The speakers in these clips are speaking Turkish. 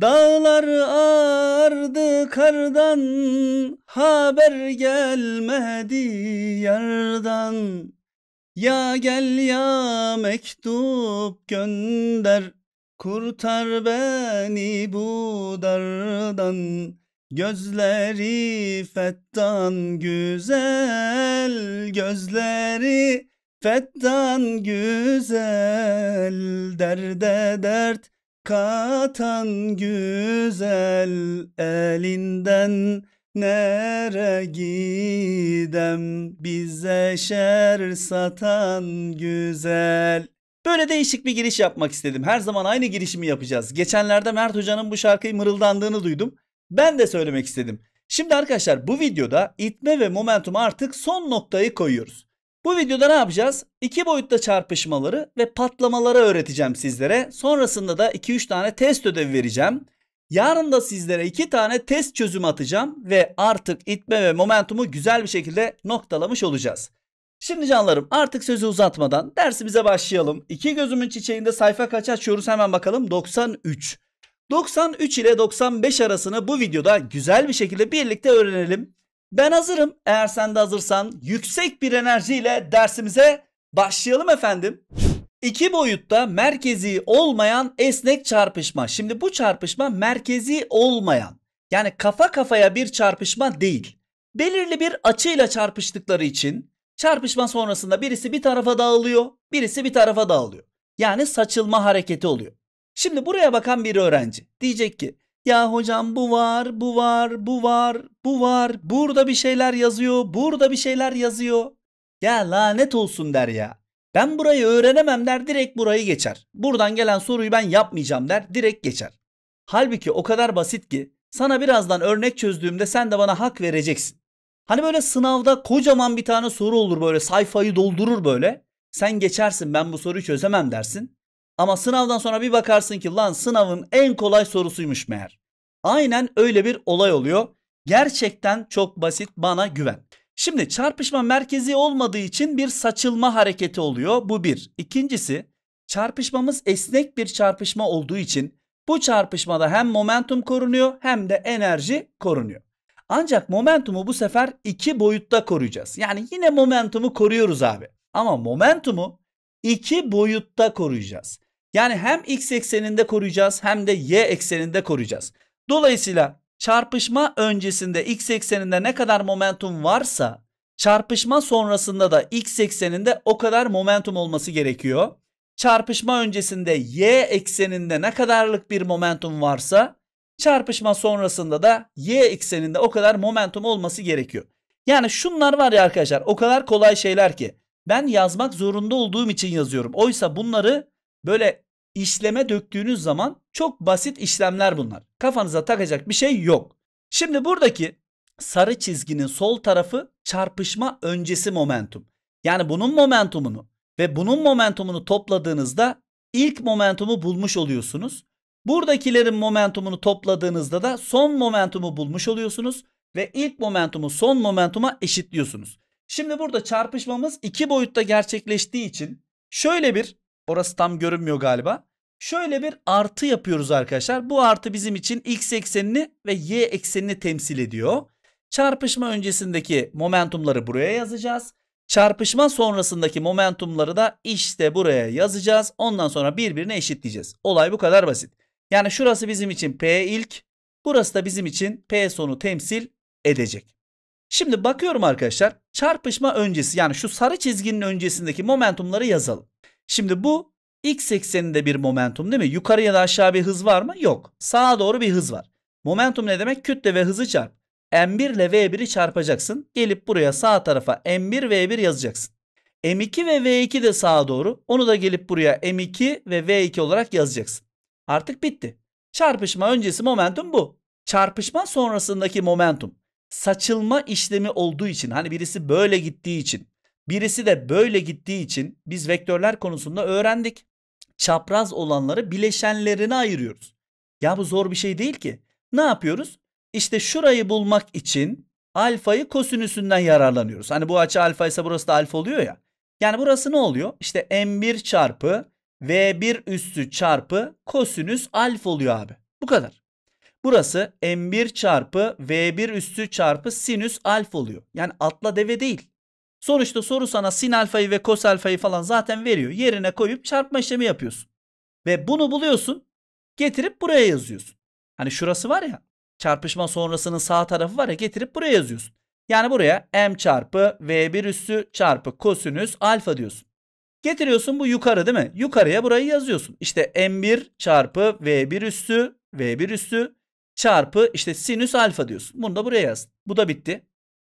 Dağlar ağardı kardan haber gelmedi yardan Ya gel ya mektup gönder kurtar beni bu dardan Gözleri fettan güzel gözleri Fettan güzel derde dert katan güzel elinden nere gidem bize şer satan güzel. Böyle değişik bir giriş yapmak istedim. Her zaman aynı girişimi yapacağız. Geçenlerde Mert Hoca'nın bu şarkıyı mırıldandığını duydum. Ben de söylemek istedim. Şimdi arkadaşlar bu videoda itme ve momentum artık son noktayı koyuyoruz. Bu videoda ne yapacağız? İki boyutta çarpışmaları ve patlamaları öğreteceğim sizlere. Sonrasında da 2-3 tane test ödevi vereceğim. Yarın da sizlere 2 tane test çözümü atacağım ve artık itme ve momentumu güzel bir şekilde noktalamış olacağız. Şimdi canlarım artık sözü uzatmadan dersimize başlayalım. İki gözümün çiçeğinde sayfa kaç açıyoruz hemen bakalım 93. 93 ile 95 arasını bu videoda güzel bir şekilde birlikte öğrenelim. Ben hazırım. Eğer sen de hazırsan yüksek bir enerjiyle dersimize başlayalım efendim. İki boyutta merkezi olmayan esnek çarpışma. Şimdi bu çarpışma merkezi olmayan yani kafa kafaya bir çarpışma değil. Belirli bir açıyla çarpıştıkları için çarpışma sonrasında birisi bir tarafa dağılıyor, birisi bir tarafa dağılıyor. Yani saçılma hareketi oluyor. Şimdi buraya bakan bir öğrenci diyecek ki ya hocam bu var, bu var, bu var, bu var. Burada bir şeyler yazıyor, burada bir şeyler yazıyor. Ya lanet olsun der ya. Ben burayı öğrenemem der direkt burayı geçer. Buradan gelen soruyu ben yapmayacağım der direkt geçer. Halbuki o kadar basit ki sana birazdan örnek çözdüğümde sen de bana hak vereceksin. Hani böyle sınavda kocaman bir tane soru olur böyle sayfayı doldurur böyle. Sen geçersin ben bu soruyu çözemem dersin. Ama sınavdan sonra bir bakarsın ki lan sınavın en kolay sorusuymuş meğer. Aynen öyle bir olay oluyor. Gerçekten çok basit bana güven. Şimdi çarpışma merkezi olmadığı için bir saçılma hareketi oluyor. Bu bir. İkincisi çarpışmamız esnek bir çarpışma olduğu için bu çarpışmada hem momentum korunuyor hem de enerji korunuyor. Ancak momentumu bu sefer iki boyutta koruyacağız. Yani yine momentumu koruyoruz abi. Ama momentumu iki boyutta koruyacağız. Yani hem x ekseninde koruyacağız hem de y ekseninde koruyacağız. Dolayısıyla çarpışma öncesinde x ekseninde ne kadar momentum varsa çarpışma sonrasında da x ekseninde o kadar momentum olması gerekiyor. Çarpışma öncesinde y ekseninde ne kadarlık bir momentum varsa çarpışma sonrasında da y ekseninde o kadar momentum olması gerekiyor. Yani şunlar var ya arkadaşlar o kadar kolay şeyler ki ben yazmak zorunda olduğum için yazıyorum. Oysa bunları böyle işleme döktüğünüz zaman çok basit işlemler bunlar. Kafanıza takacak bir şey yok. Şimdi buradaki sarı çizginin sol tarafı çarpışma öncesi momentum. Yani bunun momentumunu ve bunun momentumunu topladığınızda ilk momentumu bulmuş oluyorsunuz. Buradakilerin momentumunu topladığınızda da son momentumu bulmuş oluyorsunuz ve ilk momentumu son momentuma eşitliyorsunuz. Şimdi burada çarpışmamız iki boyutta gerçekleştiği için şöyle bir Orası tam görünmüyor galiba. Şöyle bir artı yapıyoruz arkadaşlar. Bu artı bizim için x eksenini ve y eksenini temsil ediyor. Çarpışma öncesindeki momentumları buraya yazacağız. Çarpışma sonrasındaki momentumları da işte buraya yazacağız. Ondan sonra birbirine eşitleyeceğiz. Olay bu kadar basit. Yani şurası bizim için P ilk, burası da bizim için P sonu temsil edecek. Şimdi bakıyorum arkadaşlar çarpışma öncesi yani şu sarı çizginin öncesindeki momentumları yazalım. Şimdi bu x ekseninde bir momentum değil mi? Yukarı ya da aşağı bir hız var mı? Yok. Sağa doğru bir hız var. Momentum ne demek? Kütle ve hızı çarp. M1 ile V1'i çarpacaksın. Gelip buraya sağ tarafa M1 V1 yazacaksın. M2 ve V2 de sağa doğru. Onu da gelip buraya M2 ve V2 olarak yazacaksın. Artık bitti. Çarpışma öncesi momentum bu. Çarpışma sonrasındaki momentum saçılma işlemi olduğu için hani birisi böyle gittiği için Birisi de böyle gittiği için biz vektörler konusunda öğrendik. Çapraz olanları bileşenlerine ayırıyoruz. Ya bu zor bir şey değil ki. Ne yapıyoruz? İşte şurayı bulmak için alfayı kosinüsünden yararlanıyoruz. Hani bu açı alfa ise burası da alfa oluyor ya. Yani burası ne oluyor? İşte m1 çarpı v1 üstü çarpı kosinüs alfa oluyor abi. Bu kadar. Burası m1 çarpı v1 üstü çarpı sinüs alfa oluyor. Yani atla deve değil. Sonuçta soru sana sin alfayı ve kos alfayı falan zaten veriyor. Yerine koyup çarpma işlemi yapıyorsun. Ve bunu buluyorsun. Getirip buraya yazıyorsun. Hani şurası var ya. Çarpışma sonrasının sağ tarafı var ya getirip buraya yazıyorsun. Yani buraya m çarpı v1 üssü çarpı kosinüs alfa diyorsun. Getiriyorsun bu yukarı değil mi? Yukarıya burayı yazıyorsun. İşte m1 çarpı v1 üssü v1 üssü çarpı işte sinüs alfa diyorsun. Bunu da buraya yaz. Bu da bitti.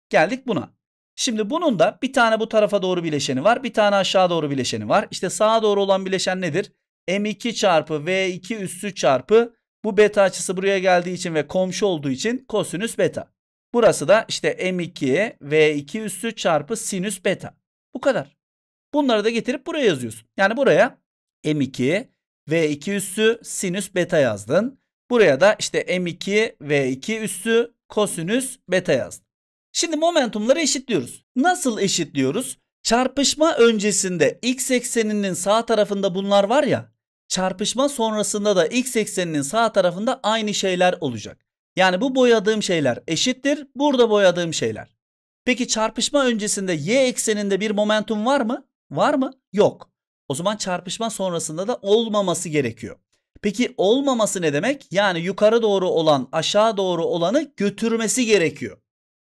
Geldik buna. Şimdi bunun da bir tane bu tarafa doğru bileşeni var. Bir tane aşağı doğru bileşeni var. İşte sağa doğru olan bileşen nedir? M2 çarpı V2 üssü çarpı bu beta açısı buraya geldiği için ve komşu olduğu için kosinüs beta. Burası da işte M2 V2 üssü çarpı sinüs beta. Bu kadar. Bunları da getirip buraya yazıyorsun. Yani buraya M2 V2 üssü sinüs beta yazdın. Buraya da işte M2 V2 üssü kosinüs beta yazdın. Şimdi momentumları eşitliyoruz. Nasıl eşitliyoruz? Çarpışma öncesinde x ekseninin sağ tarafında bunlar var ya. Çarpışma sonrasında da x ekseninin sağ tarafında aynı şeyler olacak. Yani bu boyadığım şeyler eşittir. Burada boyadığım şeyler. Peki çarpışma öncesinde y ekseninde bir momentum var mı? Var mı? Yok. O zaman çarpışma sonrasında da olmaması gerekiyor. Peki olmaması ne demek? Yani yukarı doğru olan aşağı doğru olanı götürmesi gerekiyor.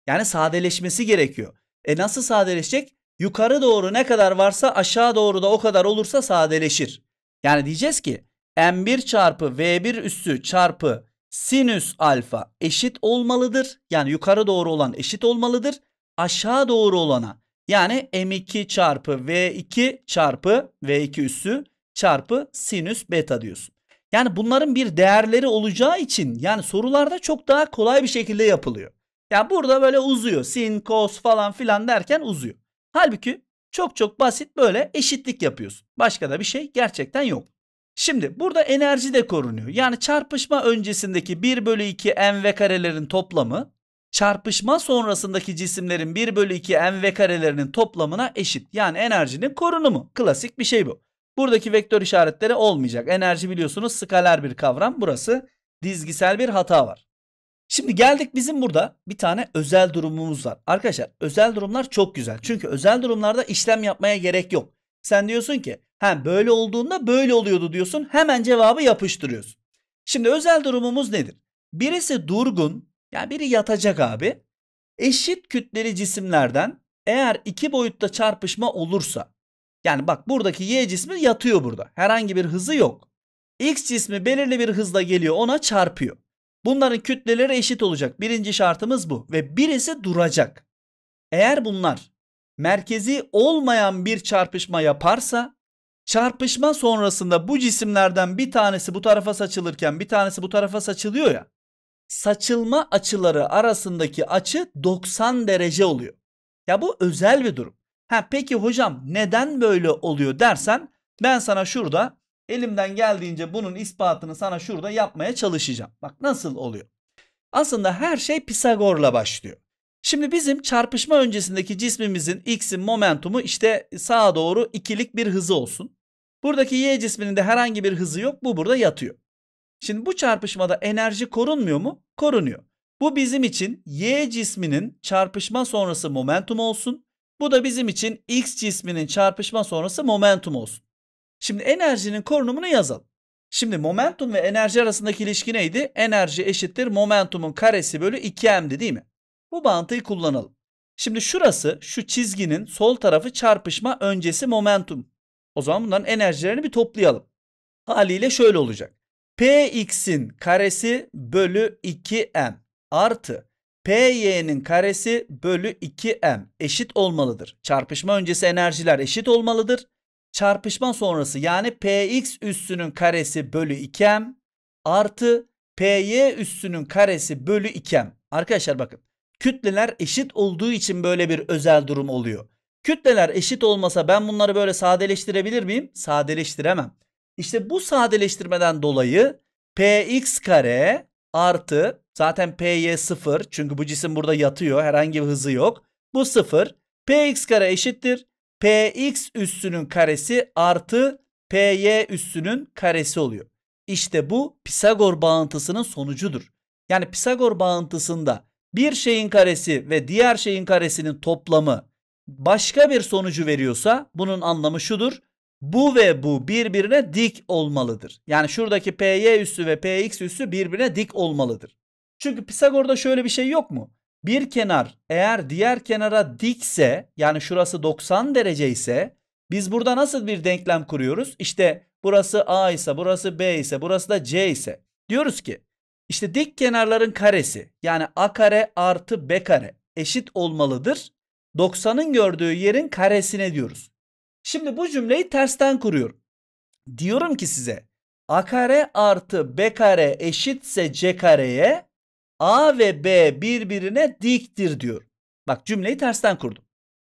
Yani sadeleşmesi gerekiyor. E nasıl sadeleşecek? Yukarı doğru ne kadar varsa aşağı doğru da o kadar olursa sadeleşir. Yani diyeceğiz ki m1 çarpı v1 üssü çarpı sinüs alfa eşit olmalıdır. Yani yukarı doğru olan eşit olmalıdır. Aşağı doğru olana yani m2 çarpı v2 çarpı v2 üssü çarpı sinüs beta diyorsun. Yani bunların bir değerleri olacağı için yani sorularda çok daha kolay bir şekilde yapılıyor. Yani burada böyle uzuyor. Sin, cos falan filan derken uzuyor. Halbuki çok çok basit böyle eşitlik yapıyorsun. Başka da bir şey gerçekten yok. Şimdi burada enerji de korunuyor. Yani çarpışma öncesindeki 1 bölü 2 mv karelerin toplamı çarpışma sonrasındaki cisimlerin 1 bölü 2 mv karelerinin toplamına eşit. Yani enerjinin korunumu. Klasik bir şey bu. Buradaki vektör işaretleri olmayacak. Enerji biliyorsunuz skaler bir kavram. Burası dizgisel bir hata var. Şimdi geldik bizim burada bir tane özel durumumuz var. Arkadaşlar özel durumlar çok güzel. Çünkü özel durumlarda işlem yapmaya gerek yok. Sen diyorsun ki hem böyle olduğunda böyle oluyordu diyorsun. Hemen cevabı yapıştırıyorsun. Şimdi özel durumumuz nedir? Birisi durgun yani biri yatacak abi. Eşit kütleli cisimlerden eğer iki boyutta çarpışma olursa yani bak buradaki y cismi yatıyor burada. Herhangi bir hızı yok. X cismi belirli bir hızla geliyor ona çarpıyor. Bunların kütleleri eşit olacak. Birinci şartımız bu ve birisi duracak. Eğer bunlar merkezi olmayan bir çarpışma yaparsa çarpışma sonrasında bu cisimlerden bir tanesi bu tarafa saçılırken bir tanesi bu tarafa saçılıyor ya. Saçılma açıları arasındaki açı 90 derece oluyor. Ya bu özel bir durum. Ha peki hocam neden böyle oluyor dersen ben sana şurada Elimden geldiğince bunun ispatını sana şurada yapmaya çalışacağım. Bak nasıl oluyor? Aslında her şey Pisagor'la başlıyor. Şimdi bizim çarpışma öncesindeki cismimizin x'in momentumu işte sağa doğru ikilik bir hızı olsun. Buradaki y cisminin de herhangi bir hızı yok. Bu burada yatıyor. Şimdi bu çarpışmada enerji korunmuyor mu? Korunuyor. Bu bizim için y cisminin çarpışma sonrası momentum olsun. Bu da bizim için x cisminin çarpışma sonrası momentum olsun. Şimdi enerjinin korunumunu yazalım. Şimdi momentum ve enerji arasındaki ilişki neydi? Enerji eşittir momentumun karesi bölü 2m'di değil mi? Bu mantığı kullanalım. Şimdi şurası şu çizginin sol tarafı çarpışma öncesi momentum. O zaman bundan enerjilerini bir toplayalım. Haliyle şöyle olacak. Px'in karesi bölü 2m artı Py'nin karesi bölü 2m eşit olmalıdır. Çarpışma öncesi enerjiler eşit olmalıdır çarpışma sonrası yani px üssünün karesi bölü 2 artı py üssünün karesi bölü 2 Arkadaşlar bakın kütleler eşit olduğu için böyle bir özel durum oluyor. Kütleler eşit olmasa ben bunları böyle sadeleştirebilir miyim? Sadeleştiremem. İşte bu sadeleştirmeden dolayı px kare artı zaten py sıfır çünkü bu cisim burada yatıyor herhangi bir hızı yok. Bu sıfır px kare eşittir px üssünün karesi artı py üssünün karesi oluyor. İşte bu Pisagor bağıntısının sonucudur. Yani Pisagor bağıntısında bir şeyin karesi ve diğer şeyin karesinin toplamı başka bir sonucu veriyorsa bunun anlamı şudur. Bu ve bu birbirine dik olmalıdır. Yani şuradaki py üssü ve px üssü birbirine dik olmalıdır. Çünkü Pisagor'da şöyle bir şey yok mu? bir kenar eğer diğer kenara dikse yani şurası 90 derece ise biz burada nasıl bir denklem kuruyoruz? İşte burası A ise burası B ise burası da C ise diyoruz ki işte dik kenarların karesi yani A kare artı B kare eşit olmalıdır. 90'ın gördüğü yerin karesine diyoruz. Şimdi bu cümleyi tersten kuruyorum. Diyorum ki size A kare artı B kare eşitse C kareye A ve B birbirine diktir diyor. Bak cümleyi tersten kurdum.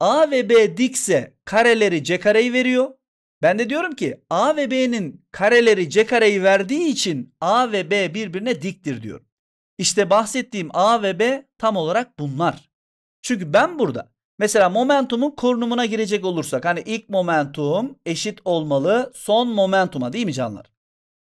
A ve B dikse kareleri C kareyi veriyor. Ben de diyorum ki A ve B'nin kareleri C kareyi verdiği için A ve B birbirine diktir diyor. İşte bahsettiğim A ve B tam olarak bunlar. Çünkü ben burada mesela momentumun korunumuna girecek olursak hani ilk momentum eşit olmalı son momentuma değil mi canlar?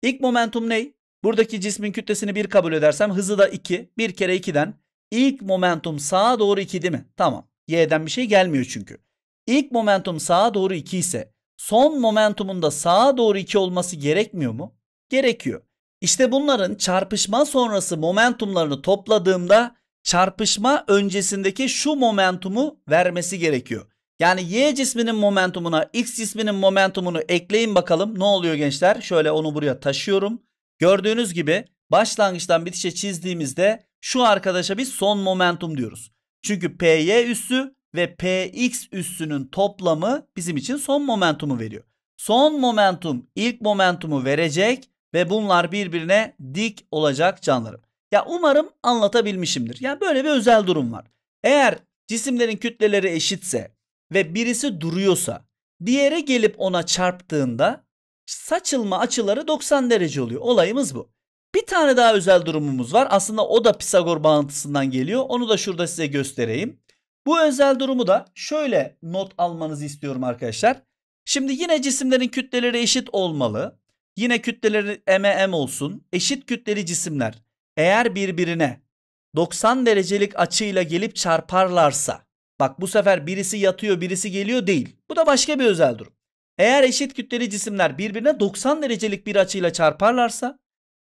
İlk momentum ney? Buradaki cismin kütlesini 1 kabul edersem hızı da 2. 1 kere 2'den ilk momentum sağa doğru 2 değil mi? Tamam. Y'den bir şey gelmiyor çünkü. İlk momentum sağa doğru 2 ise son momentumun da sağa doğru 2 olması gerekmiyor mu? Gerekiyor. İşte bunların çarpışma sonrası momentumlarını topladığımda çarpışma öncesindeki şu momentumu vermesi gerekiyor. Yani Y cisminin momentumuna X cisminin momentumunu ekleyin bakalım ne oluyor gençler? Şöyle onu buraya taşıyorum. Gördüğünüz gibi başlangıçtan bitişe çizdiğimizde şu arkadaşa bir son momentum diyoruz. Çünkü PY üssü ve PX üssünün toplamı bizim için son momentumu veriyor. Son momentum ilk momentumu verecek ve bunlar birbirine dik olacak canlarım. Ya umarım anlatabilmişimdir. Ya böyle bir özel durum var. Eğer cisimlerin kütleleri eşitse ve birisi duruyorsa diğeri gelip ona çarptığında saçılma açıları 90 derece oluyor. Olayımız bu. Bir tane daha özel durumumuz var. Aslında o da Pisagor bağıntısından geliyor. Onu da şurada size göstereyim. Bu özel durumu da şöyle not almanızı istiyorum arkadaşlar. Şimdi yine cisimlerin kütleleri eşit olmalı. Yine kütleleri m e olsun. Eşit kütleli cisimler eğer birbirine 90 derecelik açıyla gelip çarparlarsa bak bu sefer birisi yatıyor birisi geliyor değil. Bu da başka bir özel durum. Eğer eşit kütleli cisimler birbirine 90 derecelik bir açıyla çarparlarsa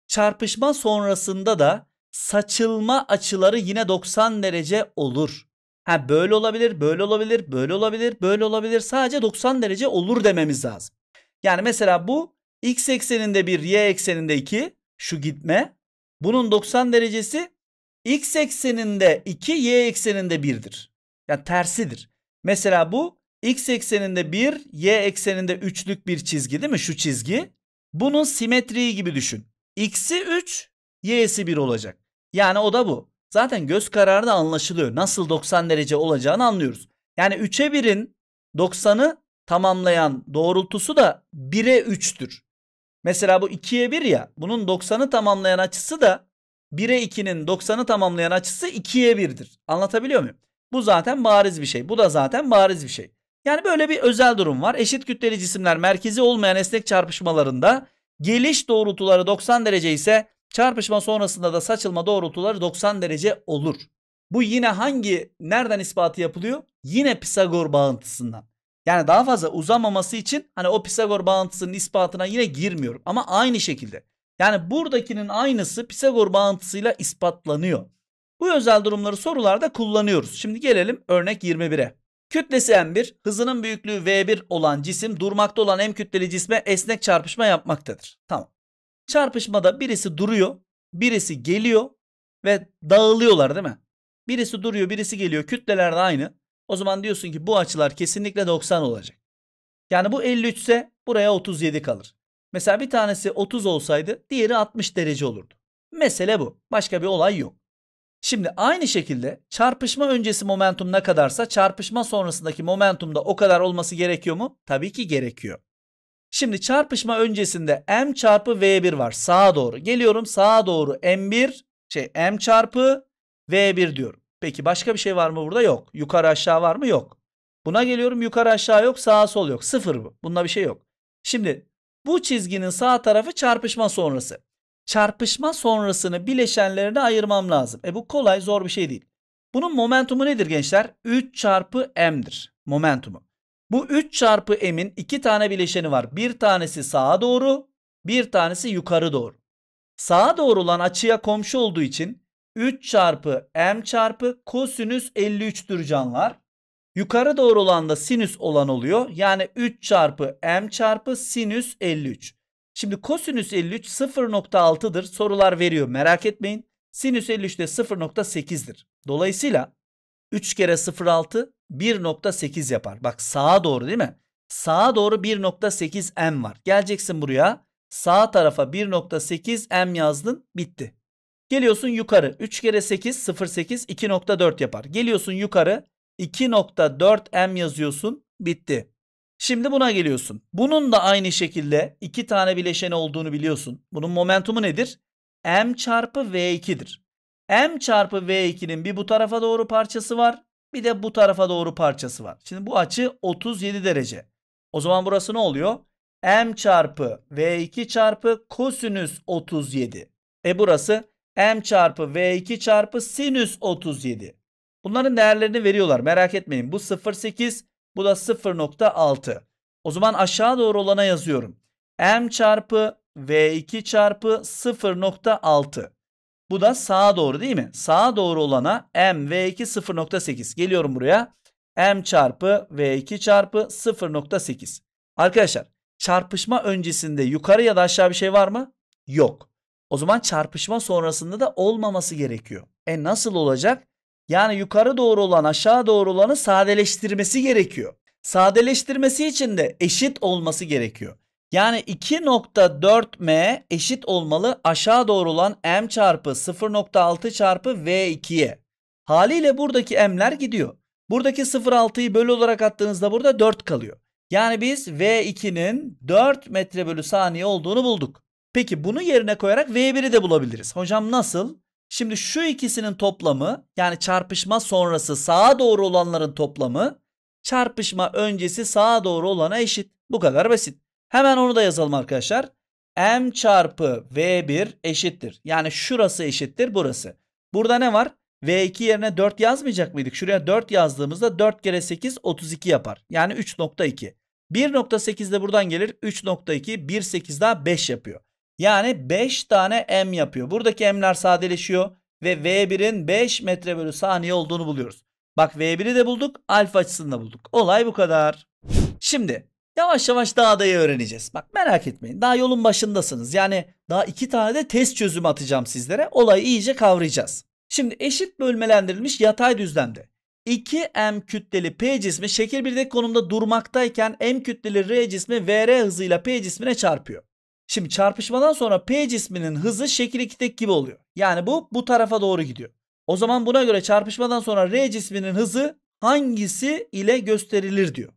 çarpışma sonrasında da saçılma açıları yine 90 derece olur. Ha böyle olabilir, böyle olabilir, böyle olabilir, böyle olabilir. Sadece 90 derece olur dememiz lazım. Yani mesela bu x ekseninde bir, y ekseninde 2 şu gitme. Bunun 90 derecesi x ekseninde 2, y ekseninde 1'dir. Yani tersidir. Mesela bu X ekseninde 1, Y ekseninde 3'lük bir çizgi değil mi şu çizgi? Bunun simetriği gibi düşün. X'i 3, Y'si 1 olacak. Yani o da bu. Zaten göz kararı da anlaşılıyor. Nasıl 90 derece olacağını anlıyoruz. Yani 3'e 1'in 90'ı tamamlayan doğrultusu da 1'e 3'tür. Mesela bu 2'ye 1 ya. Bunun 90'ı tamamlayan açısı da 1'e 2'nin 90'ı tamamlayan açısı 2'ye 1'dir. Anlatabiliyor muyum? Bu zaten bariz bir şey. Bu da zaten bariz bir şey. Yani böyle bir özel durum var. Eşit kütleli cisimler merkezi olmayan esnek çarpışmalarında geliş doğrultuları 90 derece ise çarpışma sonrasında da saçılma doğrultuları 90 derece olur. Bu yine hangi nereden ispatı yapılıyor? Yine Pisagor bağıntısından. Yani daha fazla uzamaması için hani o Pisagor bağıntısının ispatına yine girmiyorum ama aynı şekilde. Yani buradakinin aynısı Pisagor bağıntısıyla ispatlanıyor. Bu özel durumları sorularda kullanıyoruz. Şimdi gelelim örnek 21'e. Kütlesi M1, hızının büyüklüğü V1 olan cisim durmakta olan M kütleli cisme esnek çarpışma yapmaktadır. Tamam. Çarpışmada birisi duruyor, birisi geliyor ve dağılıyorlar değil mi? Birisi duruyor, birisi geliyor. Kütleler de aynı. O zaman diyorsun ki bu açılar kesinlikle 90 olacak. Yani bu 53 ise buraya 37 kalır. Mesela bir tanesi 30 olsaydı diğeri 60 derece olurdu. Mesele bu. Başka bir olay yok. Şimdi aynı şekilde çarpışma öncesi momentum ne kadarsa çarpışma sonrasındaki momentum da o kadar olması gerekiyor mu? Tabii ki gerekiyor. Şimdi çarpışma öncesinde m çarpı v1 var sağa doğru. Geliyorum sağa doğru m1 şey m çarpı v1 diyorum. Peki başka bir şey var mı burada? Yok. Yukarı aşağı var mı? Yok. Buna geliyorum yukarı aşağı yok sağa sol yok. Sıfır bu. Bunda bir şey yok. Şimdi bu çizginin sağ tarafı çarpışma sonrası çarpışma sonrasını bileşenlerine ayırmam lazım. E bu kolay zor bir şey değil. Bunun momentumu nedir gençler? 3 çarpı m'dir momentumu. Bu 3 çarpı m'in 2 tane bileşeni var. Bir tanesi sağa doğru bir tanesi yukarı doğru. Sağa doğru olan açıya komşu olduğu için 3 çarpı m çarpı kosinüs 53'tür canlar. Yukarı doğru olan da sinüs olan oluyor. Yani 3 çarpı m çarpı sinüs 53. Şimdi kosinüs 53 0.6'dır. Sorular veriyor merak etmeyin. Sinüs 53 de 0.8'dir. Dolayısıyla 3 kere 0.6 1.8 yapar. Bak sağa doğru değil mi? Sağa doğru 1.8 m var. Geleceksin buraya. Sağ tarafa 1.8 m yazdın. Bitti. Geliyorsun yukarı. 3 kere 8 0.8 2.4 yapar. Geliyorsun yukarı. 2.4 m yazıyorsun. Bitti. Şimdi buna geliyorsun. Bunun da aynı şekilde iki tane bileşeni olduğunu biliyorsun. Bunun momentumu nedir? M çarpı V2'dir. M çarpı V2'nin bir bu tarafa doğru parçası var. Bir de bu tarafa doğru parçası var. Şimdi bu açı 37 derece. O zaman burası ne oluyor? M çarpı V2 çarpı kosinüs 37. E burası M çarpı V2 çarpı sinüs 37. Bunların değerlerini veriyorlar. Merak etmeyin. Bu 0.8 bu da 0.6. O zaman aşağı doğru olana yazıyorum. M çarpı V2 çarpı 0.6. Bu da sağa doğru değil mi? Sağa doğru olana M V2 0.8. Geliyorum buraya. M çarpı V2 çarpı 0.8. Arkadaşlar çarpışma öncesinde yukarı ya da aşağı bir şey var mı? Yok. O zaman çarpışma sonrasında da olmaması gerekiyor. E nasıl olacak? Yani yukarı doğru olan aşağı doğru olanı sadeleştirmesi gerekiyor. Sadeleştirmesi için de eşit olması gerekiyor. Yani 2.4m eşit olmalı aşağı doğru olan m çarpı 0.6 çarpı v2'ye. Haliyle buradaki m'ler gidiyor. Buradaki 0.6'yı bölü olarak attığınızda burada 4 kalıyor. Yani biz v2'nin 4 metre bölü saniye olduğunu bulduk. Peki bunu yerine koyarak v1'i de bulabiliriz. Hocam nasıl? Şimdi şu ikisinin toplamı yani çarpışma sonrası sağa doğru olanların toplamı çarpışma öncesi sağa doğru olana eşit. Bu kadar basit. Hemen onu da yazalım arkadaşlar. M çarpı V1 eşittir. Yani şurası eşittir burası. Burada ne var? V2 yerine 4 yazmayacak mıydık? Şuraya 4 yazdığımızda 4 kere 8 32 yapar. Yani 3.2. 1.8 de buradan gelir. 3.2 1.8 daha 5 yapıyor. Yani 5 tane m yapıyor. Buradaki m'ler sadeleşiyor ve v1'in 5 metre bölü saniye olduğunu buluyoruz. Bak v1'i de bulduk alfa açısını da bulduk. Olay bu kadar. Şimdi yavaş yavaş daha dayı öğreneceğiz. Bak merak etmeyin daha yolun başındasınız. Yani daha iki tane de test çözümü atacağım sizlere. Olayı iyice kavrayacağız. Şimdi eşit bölmelendirilmiş yatay düzlemde 2m kütleli p cismi şekil 1'deki konumda durmaktayken m kütleli r cismi vr hızıyla p cismine çarpıyor. Şimdi çarpışmadan sonra P cisminin hızı şekil 2 tek gibi oluyor. Yani bu bu tarafa doğru gidiyor. O zaman buna göre çarpışmadan sonra R cisminin hızı hangisi ile gösterilir diyor.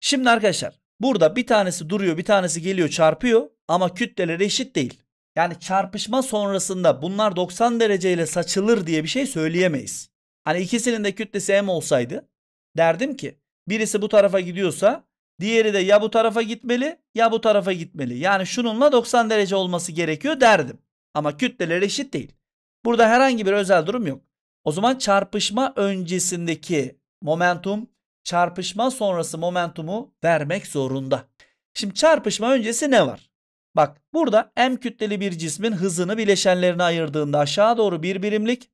Şimdi arkadaşlar burada bir tanesi duruyor bir tanesi geliyor çarpıyor ama kütleleri eşit değil. Yani çarpışma sonrasında bunlar 90 derece ile saçılır diye bir şey söyleyemeyiz. Hani ikisinin de kütlesi M olsaydı derdim ki birisi bu tarafa gidiyorsa Diğeri de ya bu tarafa gitmeli ya bu tarafa gitmeli. Yani şununla 90 derece olması gerekiyor derdim. Ama kütleler eşit değil. Burada herhangi bir özel durum yok. O zaman çarpışma öncesindeki momentum çarpışma sonrası momentumu vermek zorunda. Şimdi çarpışma öncesi ne var? Bak burada m kütleli bir cismin hızını bileşenlerine ayırdığında aşağı doğru bir birimlik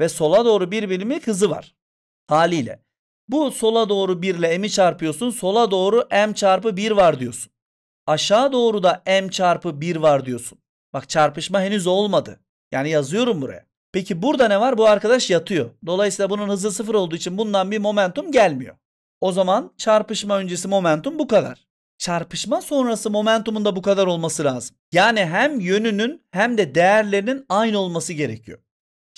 ve sola doğru bir birimlik hızı var. Haliyle bu sola doğru 1 ile m'i çarpıyorsun. Sola doğru m çarpı 1 var diyorsun. Aşağı doğru da m çarpı 1 var diyorsun. Bak çarpışma henüz olmadı. Yani yazıyorum buraya. Peki burada ne var? Bu arkadaş yatıyor. Dolayısıyla bunun hızı sıfır olduğu için bundan bir momentum gelmiyor. O zaman çarpışma öncesi momentum bu kadar. Çarpışma sonrası momentumun da bu kadar olması lazım. Yani hem yönünün hem de değerlerinin aynı olması gerekiyor.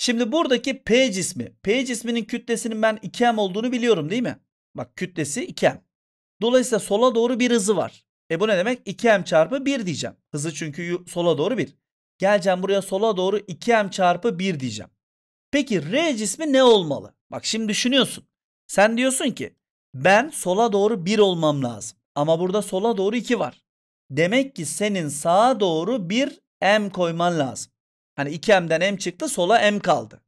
Şimdi buradaki P cismi. P cisminin kütlesinin ben 2M olduğunu biliyorum değil mi? Bak kütlesi 2M. Dolayısıyla sola doğru bir hızı var. E bu ne demek? 2M çarpı 1 diyeceğim. Hızı çünkü sola doğru 1. Geleceğim buraya sola doğru 2M çarpı 1 diyeceğim. Peki R cismi ne olmalı? Bak şimdi düşünüyorsun. Sen diyorsun ki ben sola doğru 1 olmam lazım. Ama burada sola doğru 2 var. Demek ki senin sağa doğru bir M koyman lazım. Hani 2m'den m çıktı sola m kaldı.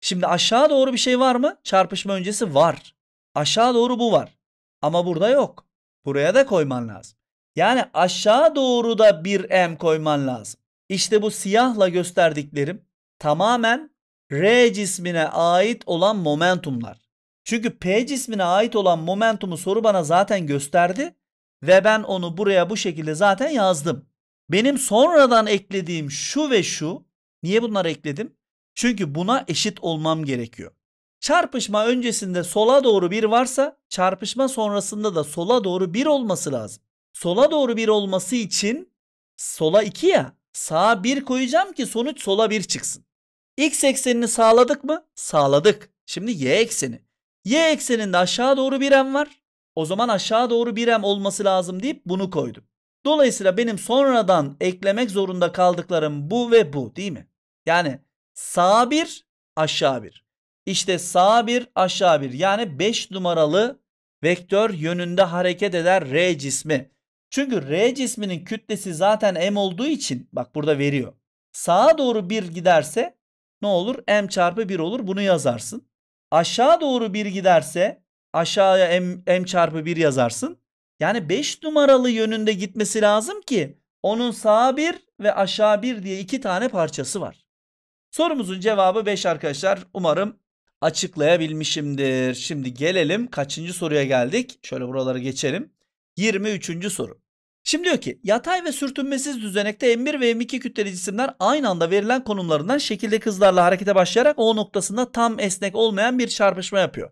Şimdi aşağı doğru bir şey var mı? Çarpışma öncesi var. Aşağı doğru bu var. Ama burada yok. Buraya da koyman lazım. Yani aşağı doğru da bir m koyman lazım. İşte bu siyahla gösterdiklerim tamamen R cismine ait olan momentumlar. Çünkü P cismine ait olan momentumu soru bana zaten gösterdi ve ben onu buraya bu şekilde zaten yazdım. Benim sonradan eklediğim şu ve şu Niye bunları ekledim? Çünkü buna eşit olmam gerekiyor. Çarpışma öncesinde sola doğru bir varsa çarpışma sonrasında da sola doğru bir olması lazım. Sola doğru bir olması için sola 2 ya sağa 1 koyacağım ki sonuç sola 1 çıksın. X eksenini sağladık mı? Sağladık. Şimdi y ekseni. Y ekseninde aşağı doğru bir m var. O zaman aşağı doğru bir m olması lazım deyip bunu koydum. Dolayısıyla benim sonradan eklemek zorunda kaldıklarım bu ve bu değil mi? Yani sağ bir aşağı bir. İşte sağ bir aşağı bir. Yani 5 numaralı vektör yönünde hareket eder R cismi. Çünkü R cisminin kütlesi zaten M olduğu için bak burada veriyor. Sağa doğru bir giderse ne olur? M çarpı 1 olur. Bunu yazarsın. Aşağı doğru bir giderse aşağıya M, M çarpı 1 yazarsın. Yani 5 numaralı yönünde gitmesi lazım ki onun sağa bir ve aşağı bir diye iki tane parçası var. Sorumuzun cevabı 5 arkadaşlar. Umarım açıklayabilmişimdir. Şimdi gelelim kaçıncı soruya geldik? Şöyle buraları geçelim. 23. soru. Şimdi diyor ki yatay ve sürtünmesiz düzenekte M1 ve M2 kütleli cisimler aynı anda verilen konumlarından şekilde hızlarla harekete başlayarak O noktasında tam esnek olmayan bir çarpışma yapıyor.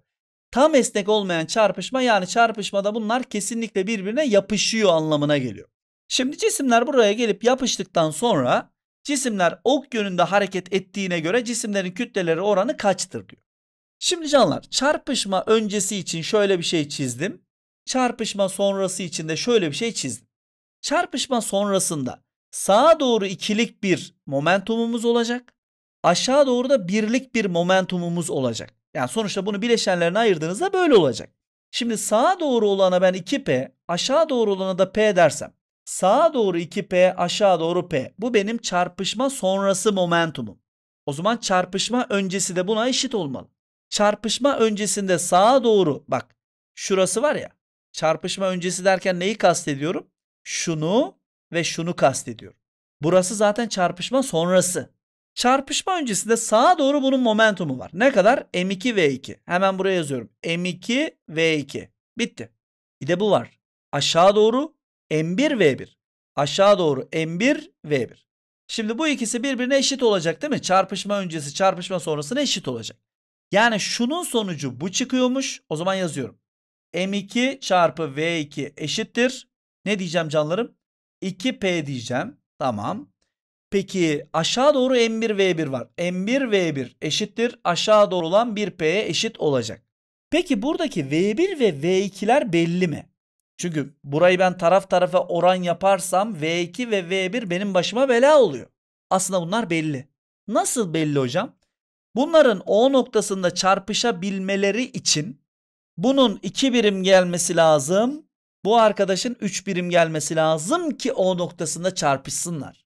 Tam esnek olmayan çarpışma yani çarpışmada bunlar kesinlikle birbirine yapışıyor anlamına geliyor. Şimdi cisimler buraya gelip yapıştıktan sonra Cisimler ok yönünde hareket ettiğine göre cisimlerin kütleleri oranı kaçtır diyor. Şimdi canlar çarpışma öncesi için şöyle bir şey çizdim. Çarpışma sonrası için de şöyle bir şey çizdim. Çarpışma sonrasında sağa doğru ikilik bir momentumumuz olacak. Aşağı doğru da birlik bir momentumumuz olacak. Yani sonuçta bunu bileşenlerine ayırdığınızda böyle olacak. Şimdi sağa doğru olana ben 2P, aşağı doğru olana da P dersem Sağa doğru 2P, aşağı doğru P. Bu benim çarpışma sonrası momentumum. O zaman çarpışma öncesi de buna eşit olmalı. Çarpışma öncesinde sağa doğru bak şurası var ya. Çarpışma öncesi derken neyi kastediyorum? Şunu ve şunu kastediyorum. Burası zaten çarpışma sonrası. Çarpışma öncesinde sağa doğru bunun momentumu var. Ne kadar? M2 V2. Hemen buraya yazıyorum. M2 V2. Bitti. Bir de bu var. Aşağı doğru M1 V1. Aşağı doğru M1 V1. Şimdi bu ikisi birbirine eşit olacak değil mi? Çarpışma öncesi çarpışma sonrasına eşit olacak. Yani şunun sonucu bu çıkıyormuş. O zaman yazıyorum. M2 çarpı V2 eşittir. Ne diyeceğim canlarım? 2P diyeceğim. Tamam. Peki aşağı doğru M1 V1 var. M1 V1 eşittir. Aşağı doğru olan 1P'ye eşit olacak. Peki buradaki V1 ve V2'ler belli mi? Çünkü burayı ben taraf tarafa oran yaparsam V2 ve V1 benim başıma bela oluyor. Aslında bunlar belli. Nasıl belli hocam? Bunların O noktasında çarpışabilmeleri için bunun 2 birim gelmesi lazım. Bu arkadaşın 3 birim gelmesi lazım ki O noktasında çarpışsınlar.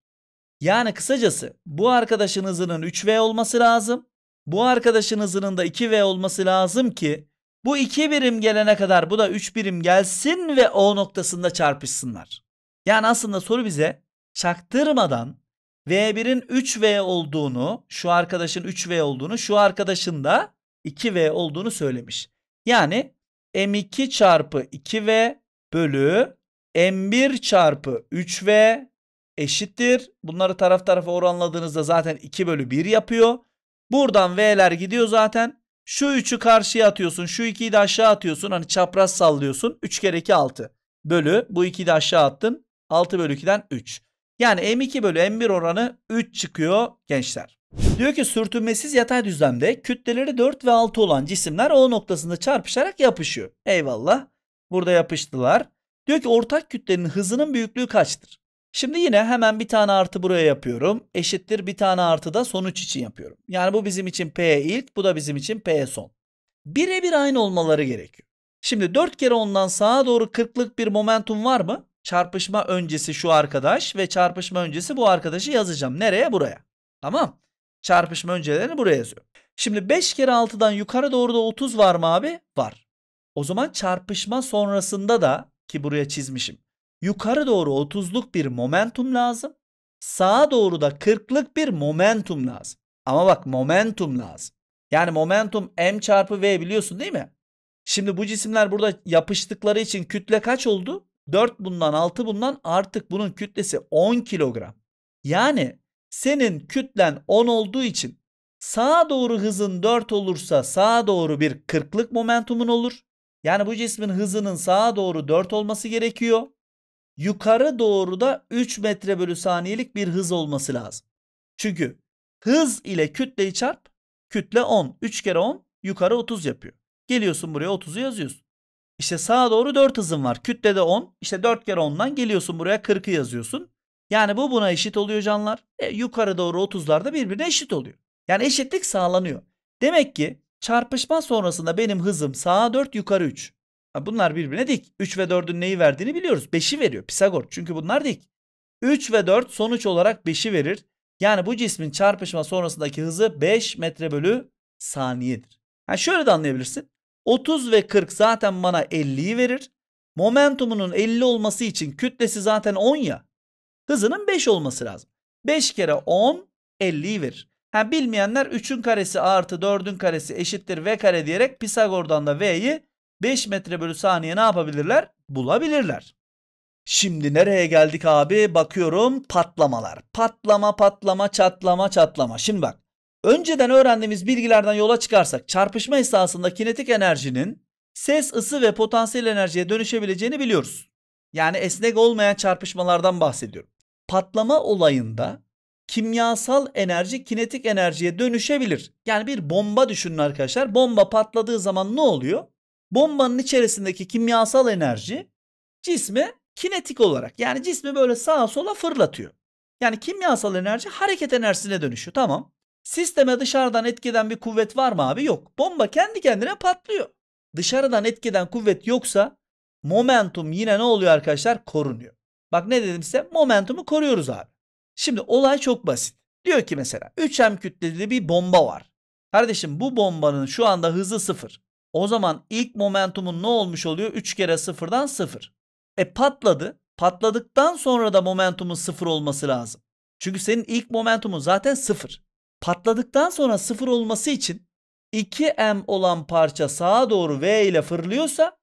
Yani kısacası bu arkadaşın hızının 3V olması lazım. Bu arkadaşın hızının da 2V olması lazım ki bu iki birim gelene kadar bu da üç birim gelsin ve O noktasında çarpışsınlar. Yani aslında soru bize çaktırmadan V1'in 3V olduğunu, şu arkadaşın 3V olduğunu, şu arkadaşın da 2V olduğunu söylemiş. Yani M2 çarpı 2V bölü M1 çarpı 3V eşittir. Bunları taraf tarafa oranladığınızda zaten 2 bölü 1 yapıyor. Buradan V'ler gidiyor zaten. Şu üçü karşıya atıyorsun. Şu ikiyi de aşağı atıyorsun. Hani çapraz sallıyorsun. 3 kere 2 6 bölü. Bu ikiyi de aşağı attın. 6 bölü 2'den 3. Yani M2 bölü M1 oranı 3 çıkıyor gençler. Diyor ki sürtünmesiz yatay düzlemde kütleleri 4 ve 6 olan cisimler O noktasında çarpışarak yapışıyor. Eyvallah. Burada yapıştılar. Diyor ki ortak kütlenin hızının büyüklüğü kaçtır? Şimdi yine hemen bir tane artı buraya yapıyorum. Eşittir bir tane artı da sonuç için yapıyorum. Yani bu bizim için P ilk, bu da bizim için P son. Birebir aynı olmaları gerekiyor. Şimdi 4 kere ondan sağa doğru 40'lık bir momentum var mı? Çarpışma öncesi şu arkadaş ve çarpışma öncesi bu arkadaşı yazacağım. Nereye? Buraya. Tamam. Çarpışma öncelerini buraya yazıyorum. Şimdi 5 kere 6'dan yukarı doğru da 30 var mı abi? Var. O zaman çarpışma sonrasında da ki buraya çizmişim yukarı doğru 30'luk bir momentum lazım. Sağa doğru da 40'lık bir momentum lazım. Ama bak momentum lazım. Yani momentum m çarpı v biliyorsun değil mi? Şimdi bu cisimler burada yapıştıkları için kütle kaç oldu? 4 bundan 6 bundan artık bunun kütlesi 10 kilogram. Yani senin kütlen 10 olduğu için sağa doğru hızın 4 olursa sağa doğru bir 40'lık momentumun olur. Yani bu cismin hızının sağa doğru 4 olması gerekiyor yukarı doğru da 3 metre bölü saniyelik bir hız olması lazım. Çünkü hız ile kütleyi çarp. Kütle 10. 3 kere 10 yukarı 30 yapıyor. Geliyorsun buraya 30'u yazıyorsun. İşte sağa doğru 4 hızın var. Kütle de 10. İşte 4 kere 10'dan geliyorsun buraya 40'ı yazıyorsun. Yani bu buna eşit oluyor canlar. E, yukarı doğru 30'larda birbirine eşit oluyor. Yani eşitlik sağlanıyor. Demek ki çarpışma sonrasında benim hızım sağa 4 yukarı 3. Bunlar birbirine dik. 3 ve 4'ün neyi verdiğini biliyoruz. 5'i veriyor Pisagor. Çünkü bunlar dik. 3 ve 4 sonuç olarak 5'i verir. Yani bu cismin çarpışma sonrasındaki hızı 5 metre bölü saniyedir. Yani şöyle de anlayabilirsin. 30 ve 40 zaten bana 50'yi verir. Momentumunun 50 olması için kütlesi zaten 10 ya. Hızının 5 olması lazım. 5 kere 10 50'yi verir. Ha, bilmeyenler 3'ün karesi artı 4'ün karesi eşittir v kare diyerek Pisagor'dan da v'yi 5 metre bölü saniye ne yapabilirler? Bulabilirler. Şimdi nereye geldik abi? Bakıyorum patlamalar. Patlama, patlama, çatlama, çatlama. Şimdi bak. Önceden öğrendiğimiz bilgilerden yola çıkarsak çarpışma esnasında kinetik enerjinin ses, ısı ve potansiyel enerjiye dönüşebileceğini biliyoruz. Yani esnek olmayan çarpışmalardan bahsediyorum. Patlama olayında kimyasal enerji kinetik enerjiye dönüşebilir. Yani bir bomba düşünün arkadaşlar. Bomba patladığı zaman ne oluyor? bombanın içerisindeki kimyasal enerji cismi kinetik olarak yani cismi böyle sağa sola fırlatıyor. Yani kimyasal enerji hareket enerjisine dönüşüyor. Tamam. Sisteme dışarıdan etkiden bir kuvvet var mı abi? Yok. Bomba kendi kendine patlıyor. Dışarıdan etkiden kuvvet yoksa momentum yine ne oluyor arkadaşlar? Korunuyor. Bak ne dedim size? Momentumu koruyoruz abi. Şimdi olay çok basit. Diyor ki mesela 3M kütleli bir bomba var. Kardeşim bu bombanın şu anda hızı sıfır. O zaman ilk momentumun ne olmuş oluyor? 3 kere 0'dan 0. E patladı. Patladıktan sonra da momentumun 0 olması lazım. Çünkü senin ilk momentumun zaten 0. Patladıktan sonra 0 olması için 2m olan parça sağa doğru v ile fırlıyorsa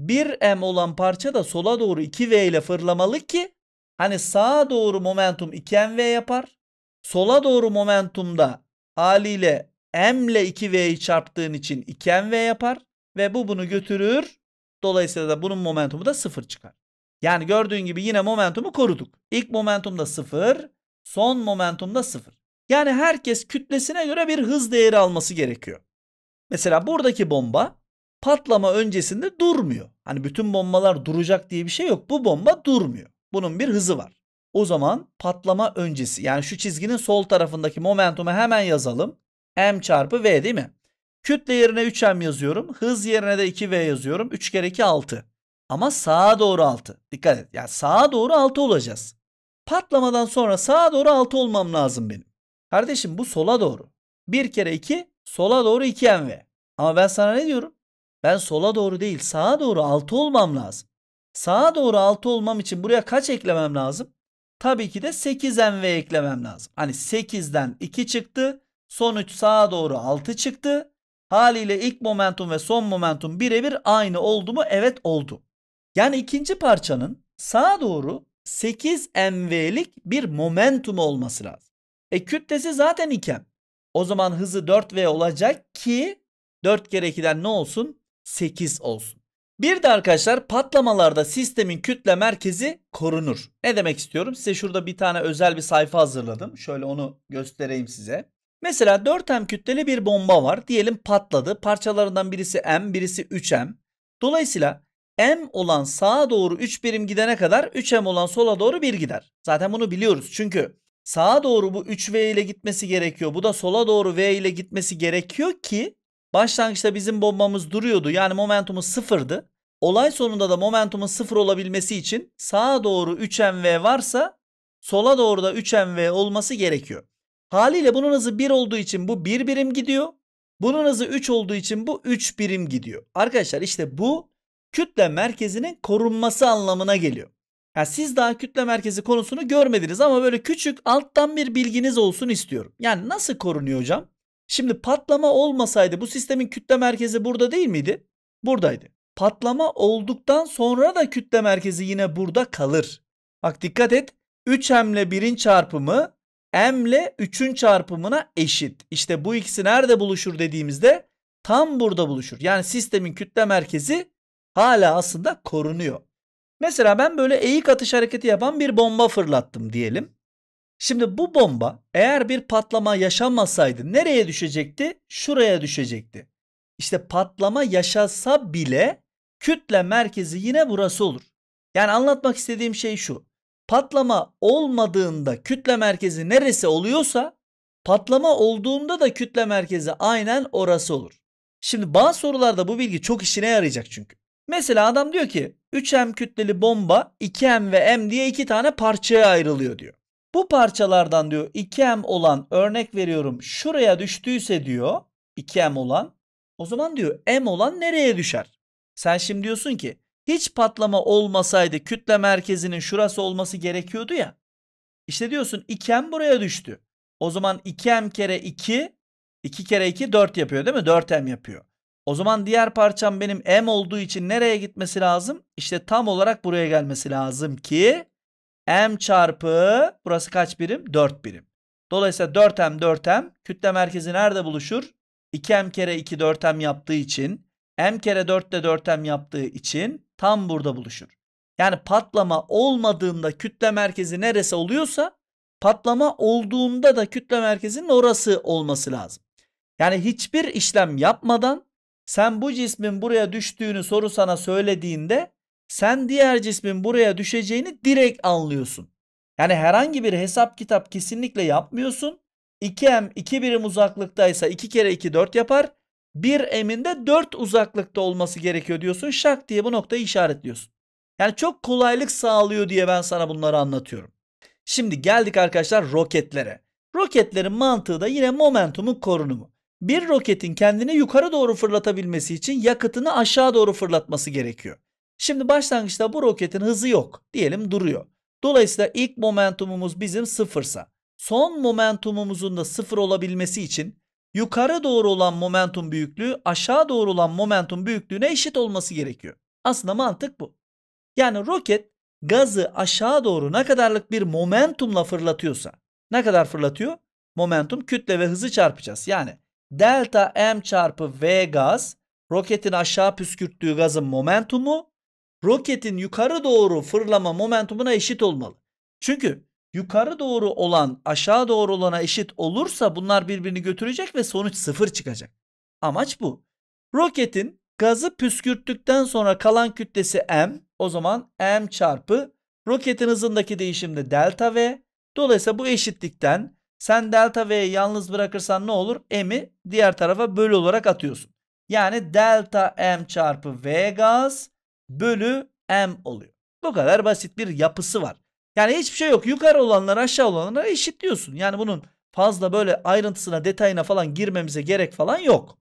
1m olan parça da sola doğru 2v ile fırlamalı ki hani sağa doğru momentum 2mv yapar. Sola doğru momentum da haliyle M ile 2V'yi çarptığın için 2MV yapar ve bu bunu götürür. Dolayısıyla da bunun momentumu da 0 çıkar. Yani gördüğün gibi yine momentumu koruduk. İlk momentum da 0, son momentum da 0. Yani herkes kütlesine göre bir hız değeri alması gerekiyor. Mesela buradaki bomba patlama öncesinde durmuyor. Hani bütün bombalar duracak diye bir şey yok. Bu bomba durmuyor. Bunun bir hızı var. O zaman patlama öncesi yani şu çizginin sol tarafındaki momentumu hemen yazalım m çarpı v değil mi? Kütle yerine 3m yazıyorum. Hız yerine de 2v yazıyorum. 3 kere 2 6. Ama sağa doğru 6. Dikkat et. Yani sağa doğru 6 olacağız. Patlamadan sonra sağa doğru 6 olmam lazım benim. Kardeşim bu sola doğru. 1 kere 2 sola doğru 2mv. Ama ben sana ne diyorum? Ben sola doğru değil sağa doğru 6 olmam lazım. Sağa doğru 6 olmam için buraya kaç eklemem lazım? Tabii ki de 8mv eklemem lazım. Hani 8'den 2 çıktı. Sonuç sağa doğru 6 çıktı. Haliyle ilk momentum ve son momentum birebir aynı oldu mu? Evet oldu. Yani ikinci parçanın sağa doğru 8 mv'lik bir momentum olması lazım. E kütlesi zaten 2 O zaman hızı 4v olacak ki 4 kere 2'den ne olsun? 8 olsun. Bir de arkadaşlar patlamalarda sistemin kütle merkezi korunur. Ne demek istiyorum? Size şurada bir tane özel bir sayfa hazırladım. Şöyle onu göstereyim size. Mesela 4M kütleli bir bomba var. Diyelim patladı. Parçalarından birisi M, birisi 3M. Dolayısıyla M olan sağa doğru 3 birim gidene kadar 3M olan sola doğru 1 gider. Zaten bunu biliyoruz. Çünkü sağa doğru bu 3V ile gitmesi gerekiyor. Bu da sola doğru V ile gitmesi gerekiyor ki başlangıçta bizim bombamız duruyordu. Yani momentumu sıfırdı. Olay sonunda da momentumun sıfır olabilmesi için sağa doğru 3MV varsa sola doğru da 3MV olması gerekiyor. Haliyle bunun hızı 1 olduğu için bu 1 birim gidiyor. Bunun hızı 3 olduğu için bu 3 birim gidiyor. Arkadaşlar işte bu kütle merkezinin korunması anlamına geliyor. Yani siz daha kütle merkezi konusunu görmediniz ama böyle küçük alttan bir bilginiz olsun istiyorum. Yani nasıl korunuyor hocam? Şimdi patlama olmasaydı bu sistemin kütle merkezi burada değil miydi? Buradaydı. Patlama olduktan sonra da kütle merkezi yine burada kalır. Bak dikkat et. 3 hemle 1'in çarpımı m ile 3'ün çarpımına eşit. İşte bu ikisi nerede buluşur dediğimizde tam burada buluşur. Yani sistemin kütle merkezi hala aslında korunuyor. Mesela ben böyle eğik atış hareketi yapan bir bomba fırlattım diyelim. Şimdi bu bomba eğer bir patlama yaşanmasaydı nereye düşecekti? Şuraya düşecekti. İşte patlama yaşasa bile kütle merkezi yine burası olur. Yani anlatmak istediğim şey şu patlama olmadığında kütle merkezi neresi oluyorsa patlama olduğunda da kütle merkezi aynen orası olur. Şimdi bazı sorularda bu bilgi çok işine yarayacak çünkü. Mesela adam diyor ki 3M kütleli bomba 2M ve M diye iki tane parçaya ayrılıyor diyor. Bu parçalardan diyor 2M olan örnek veriyorum şuraya düştüyse diyor 2M olan o zaman diyor M olan nereye düşer? Sen şimdi diyorsun ki hiç patlama olmasaydı kütle merkezinin şurası olması gerekiyordu ya. İşte diyorsun 2m buraya düştü. O zaman 2m kere 2 2 kere 2 4 yapıyor değil mi? 4m yapıyor. O zaman diğer parçam benim m olduğu için nereye gitmesi lazım? İşte tam olarak buraya gelmesi lazım ki m çarpı burası kaç birim? 4 birim. Dolayısıyla 4m 4m kütle merkezi nerede buluşur? 2m kere 2 4m yaptığı için m kere 4 de 4m yaptığı için tam burada buluşur. Yani patlama olmadığında kütle merkezi neresi oluyorsa patlama olduğunda da kütle merkezinin orası olması lazım. Yani hiçbir işlem yapmadan sen bu cismin buraya düştüğünü soru sana söylediğinde sen diğer cismin buraya düşeceğini direkt anlıyorsun. Yani herhangi bir hesap kitap kesinlikle yapmıyorsun. 2m 2 birim uzaklıktaysa 2 kere 2 4 yapar bir eminde 4 uzaklıkta olması gerekiyor diyorsun. Şak diye bu noktayı işaretliyorsun. Yani çok kolaylık sağlıyor diye ben sana bunları anlatıyorum. Şimdi geldik arkadaşlar roketlere. Roketlerin mantığı da yine momentumun korunumu. Bir roketin kendini yukarı doğru fırlatabilmesi için yakıtını aşağı doğru fırlatması gerekiyor. Şimdi başlangıçta bu roketin hızı yok. Diyelim duruyor. Dolayısıyla ilk momentumumuz bizim sıfırsa. Son momentumumuzun da sıfır olabilmesi için yukarı doğru olan momentum büyüklüğü aşağı doğru olan momentum büyüklüğüne eşit olması gerekiyor. Aslında mantık bu. Yani roket gazı aşağı doğru ne kadarlık bir momentumla fırlatıyorsa ne kadar fırlatıyor? Momentum kütle ve hızı çarpacağız. Yani delta m çarpı v gaz roketin aşağı püskürttüğü gazın momentumu roketin yukarı doğru fırlama momentumuna eşit olmalı. Çünkü yukarı doğru olan aşağı doğru olana eşit olursa bunlar birbirini götürecek ve sonuç sıfır çıkacak. Amaç bu. Roketin gazı püskürttükten sonra kalan kütlesi m. O zaman m çarpı roketin hızındaki değişimde delta v. Dolayısıyla bu eşitlikten sen delta v'yi yalnız bırakırsan ne olur? m'i diğer tarafa bölü olarak atıyorsun. Yani delta m çarpı v gaz bölü m oluyor. Bu kadar basit bir yapısı var. Yani hiçbir şey yok. Yukarı olanlar aşağı olanlara eşit diyorsun. Yani bunun fazla böyle ayrıntısına detayına falan girmemize gerek falan yok.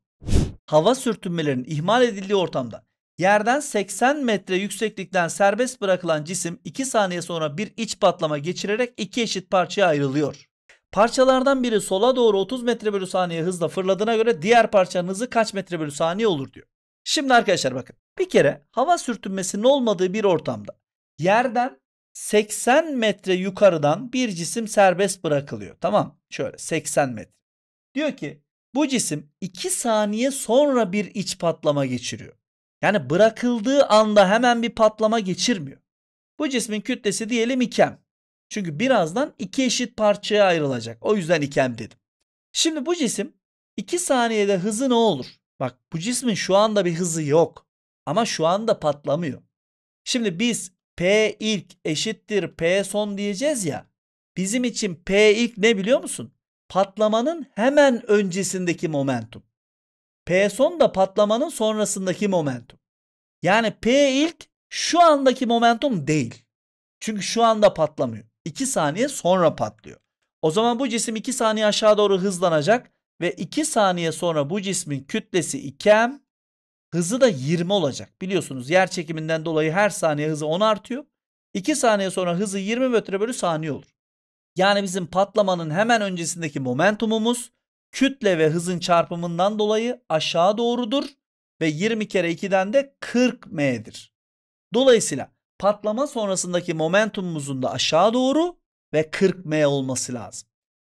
Hava sürtünmelerinin ihmal edildiği ortamda yerden 80 metre yükseklikten serbest bırakılan cisim 2 saniye sonra bir iç patlama geçirerek iki eşit parçaya ayrılıyor. Parçalardan biri sola doğru 30 metre bölü saniye hızla fırladığına göre diğer parçanın hızı kaç metre bölü saniye olur diyor. Şimdi arkadaşlar bakın bir kere hava sürtünmesinin olmadığı bir ortamda yerden 80 metre yukarıdan bir cisim serbest bırakılıyor. Tamam şöyle 80 metre. Diyor ki bu cisim 2 saniye sonra bir iç patlama geçiriyor. Yani bırakıldığı anda hemen bir patlama geçirmiyor. Bu cismin kütlesi diyelim 2m. Çünkü birazdan iki eşit parçaya ayrılacak. O yüzden 2m dedim. Şimdi bu cisim 2 saniyede hızı ne olur? Bak bu cismin şu anda bir hızı yok. Ama şu anda patlamıyor. Şimdi biz P ilk eşittir P son diyeceğiz ya. Bizim için P ilk ne biliyor musun? Patlamanın hemen öncesindeki momentum. P son da patlamanın sonrasındaki momentum. Yani P ilk şu andaki momentum değil. Çünkü şu anda patlamıyor. 2 saniye sonra patlıyor. O zaman bu cisim 2 saniye aşağı doğru hızlanacak ve 2 saniye sonra bu cismin kütlesi 2m Hızı da 20 olacak. Biliyorsunuz yer çekiminden dolayı her saniye hızı 10 artıyor. 2 saniye sonra hızı 20 metre bölü saniye olur. Yani bizim patlamanın hemen öncesindeki momentumumuz kütle ve hızın çarpımından dolayı aşağı doğrudur ve 20 kere 2'den de 40 m'dir. Dolayısıyla patlama sonrasındaki momentumumuzun da aşağı doğru ve 40 m olması lazım.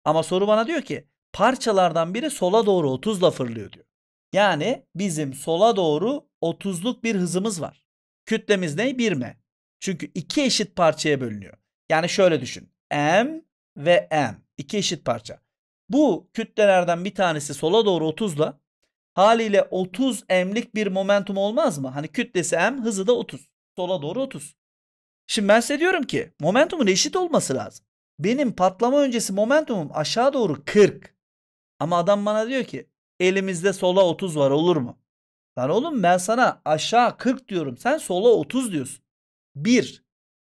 Ama soru bana diyor ki parçalardan biri sola doğru 30'la fırlıyor diyor. Yani bizim sola doğru 30'luk bir hızımız var. Kütlemiz ne? 1 m. Çünkü iki eşit parçaya bölünüyor. Yani şöyle düşün. M ve M. iki eşit parça. Bu kütlelerden bir tanesi sola doğru 30'la haliyle 30 m'lik bir momentum olmaz mı? Hani kütlesi m hızı da 30. Sola doğru 30. Şimdi ben size diyorum ki momentumun eşit olması lazım. Benim patlama öncesi momentumum aşağı doğru 40. Ama adam bana diyor ki Elimizde sola 30 var olur mu? Lan oğlum ben sana aşağı 40 diyorum. Sen sola 30 diyorsun. 1.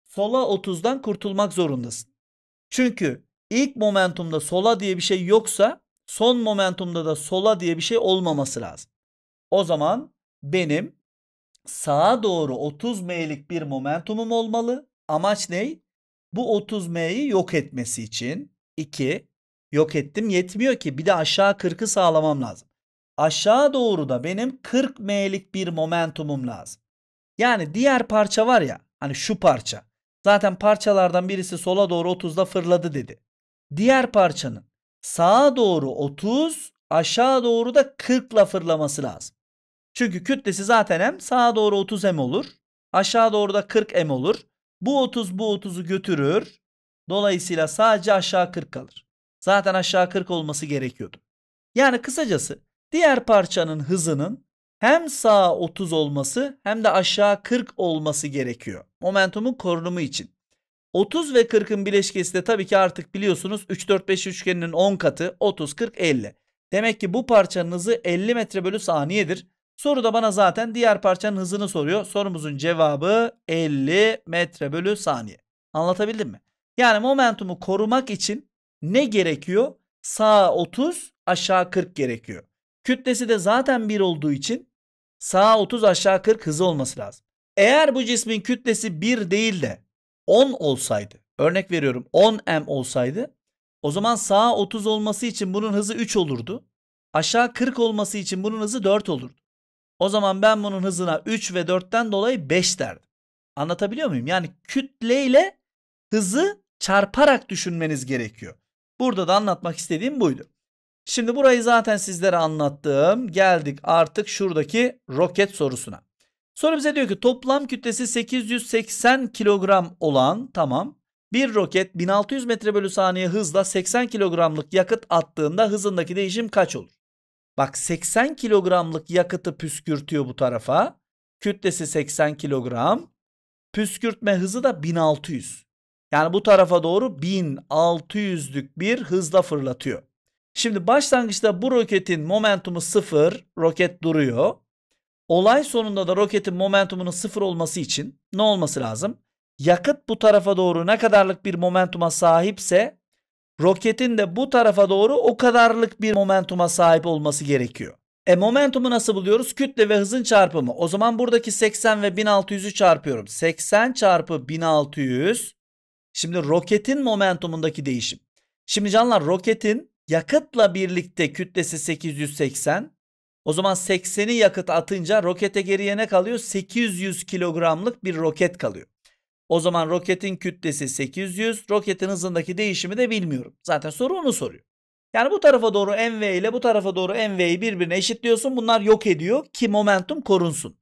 Sola 30'dan kurtulmak zorundasın. Çünkü ilk momentumda sola diye bir şey yoksa son momentumda da sola diye bir şey olmaması lazım. O zaman benim sağa doğru 30 m'lik bir momentumum olmalı. Amaç ne? Bu 30 m'yi yok etmesi için. 2 yok ettim. Yetmiyor ki bir de aşağı 40'ı sağlamam lazım. Aşağı doğru da benim 40 M'lik bir momentumum lazım. Yani diğer parça var ya hani şu parça. Zaten parçalardan birisi sola doğru 30'da fırladı dedi. Diğer parçanın sağa doğru 30 aşağı doğru da 40 ile fırlaması lazım. Çünkü kütlesi zaten hem sağa doğru 30 m olur. Aşağı doğru da 40 m olur. Bu 30 bu 30'u götürür. Dolayısıyla sadece aşağı 40 kalır. Zaten aşağı 40 olması gerekiyordu. Yani kısacası diğer parçanın hızının hem sağ 30 olması hem de aşağı 40 olması gerekiyor. Momentumun korunumu için. 30 ve 40'ın bileşkesi de tabii ki artık biliyorsunuz 3 4 5 üçgeninin 10 katı 30 40 50. Demek ki bu parçanın hızı 50 metre bölü saniyedir. Soru da bana zaten diğer parçanın hızını soruyor. Sorumuzun cevabı 50 metre bölü saniye. Anlatabildim mi? Yani momentumu korumak için ne gerekiyor? Sağa 30 aşağı 40 gerekiyor. Kütlesi de zaten 1 olduğu için sağa 30 aşağı 40 hızı olması lazım. Eğer bu cismin kütlesi 1 değil de 10 olsaydı örnek veriyorum 10 m olsaydı o zaman sağa 30 olması için bunun hızı 3 olurdu. Aşağı 40 olması için bunun hızı 4 olurdu. O zaman ben bunun hızına 3 ve 4'ten dolayı 5 derdim. Anlatabiliyor muyum? Yani kütleyle hızı çarparak düşünmeniz gerekiyor. Burada da anlatmak istediğim buydu. Şimdi burayı zaten sizlere anlattım. Geldik artık şuradaki roket sorusuna. Soru bize diyor ki toplam kütlesi 880 kilogram olan tamam bir roket 1600 metre bölü saniye hızla 80 kilogramlık yakıt attığında hızındaki değişim kaç olur? Bak 80 kilogramlık yakıtı püskürtüyor bu tarafa. Kütlesi 80 kilogram. Püskürtme hızı da 1600. Yani bu tarafa doğru 1600'lük bir hızla fırlatıyor. Şimdi başlangıçta bu roketin momentumu sıfır, roket duruyor. Olay sonunda da roketin momentumunun sıfır olması için ne olması lazım? Yakıt bu tarafa doğru ne kadarlık bir momentuma sahipse roketin de bu tarafa doğru o kadarlık bir momentuma sahip olması gerekiyor. E momentumu nasıl buluyoruz? Kütle ve hızın çarpımı. O zaman buradaki 80 ve 1600'ü çarpıyorum. 80 çarpı 1600 Şimdi roketin momentumundaki değişim. Şimdi canlar roketin yakıtla birlikte kütlesi 880. O zaman 80'i yakıt atınca rokete geriye ne kalıyor? 800 kilogramlık bir roket kalıyor. O zaman roketin kütlesi 800, roketin hızındaki değişimi de bilmiyorum. Zaten soru onu soruyor. Yani bu tarafa doğru mv ile bu tarafa doğru mv'yi birbirine eşitliyorsun. Bunlar yok ediyor ki momentum korunsun.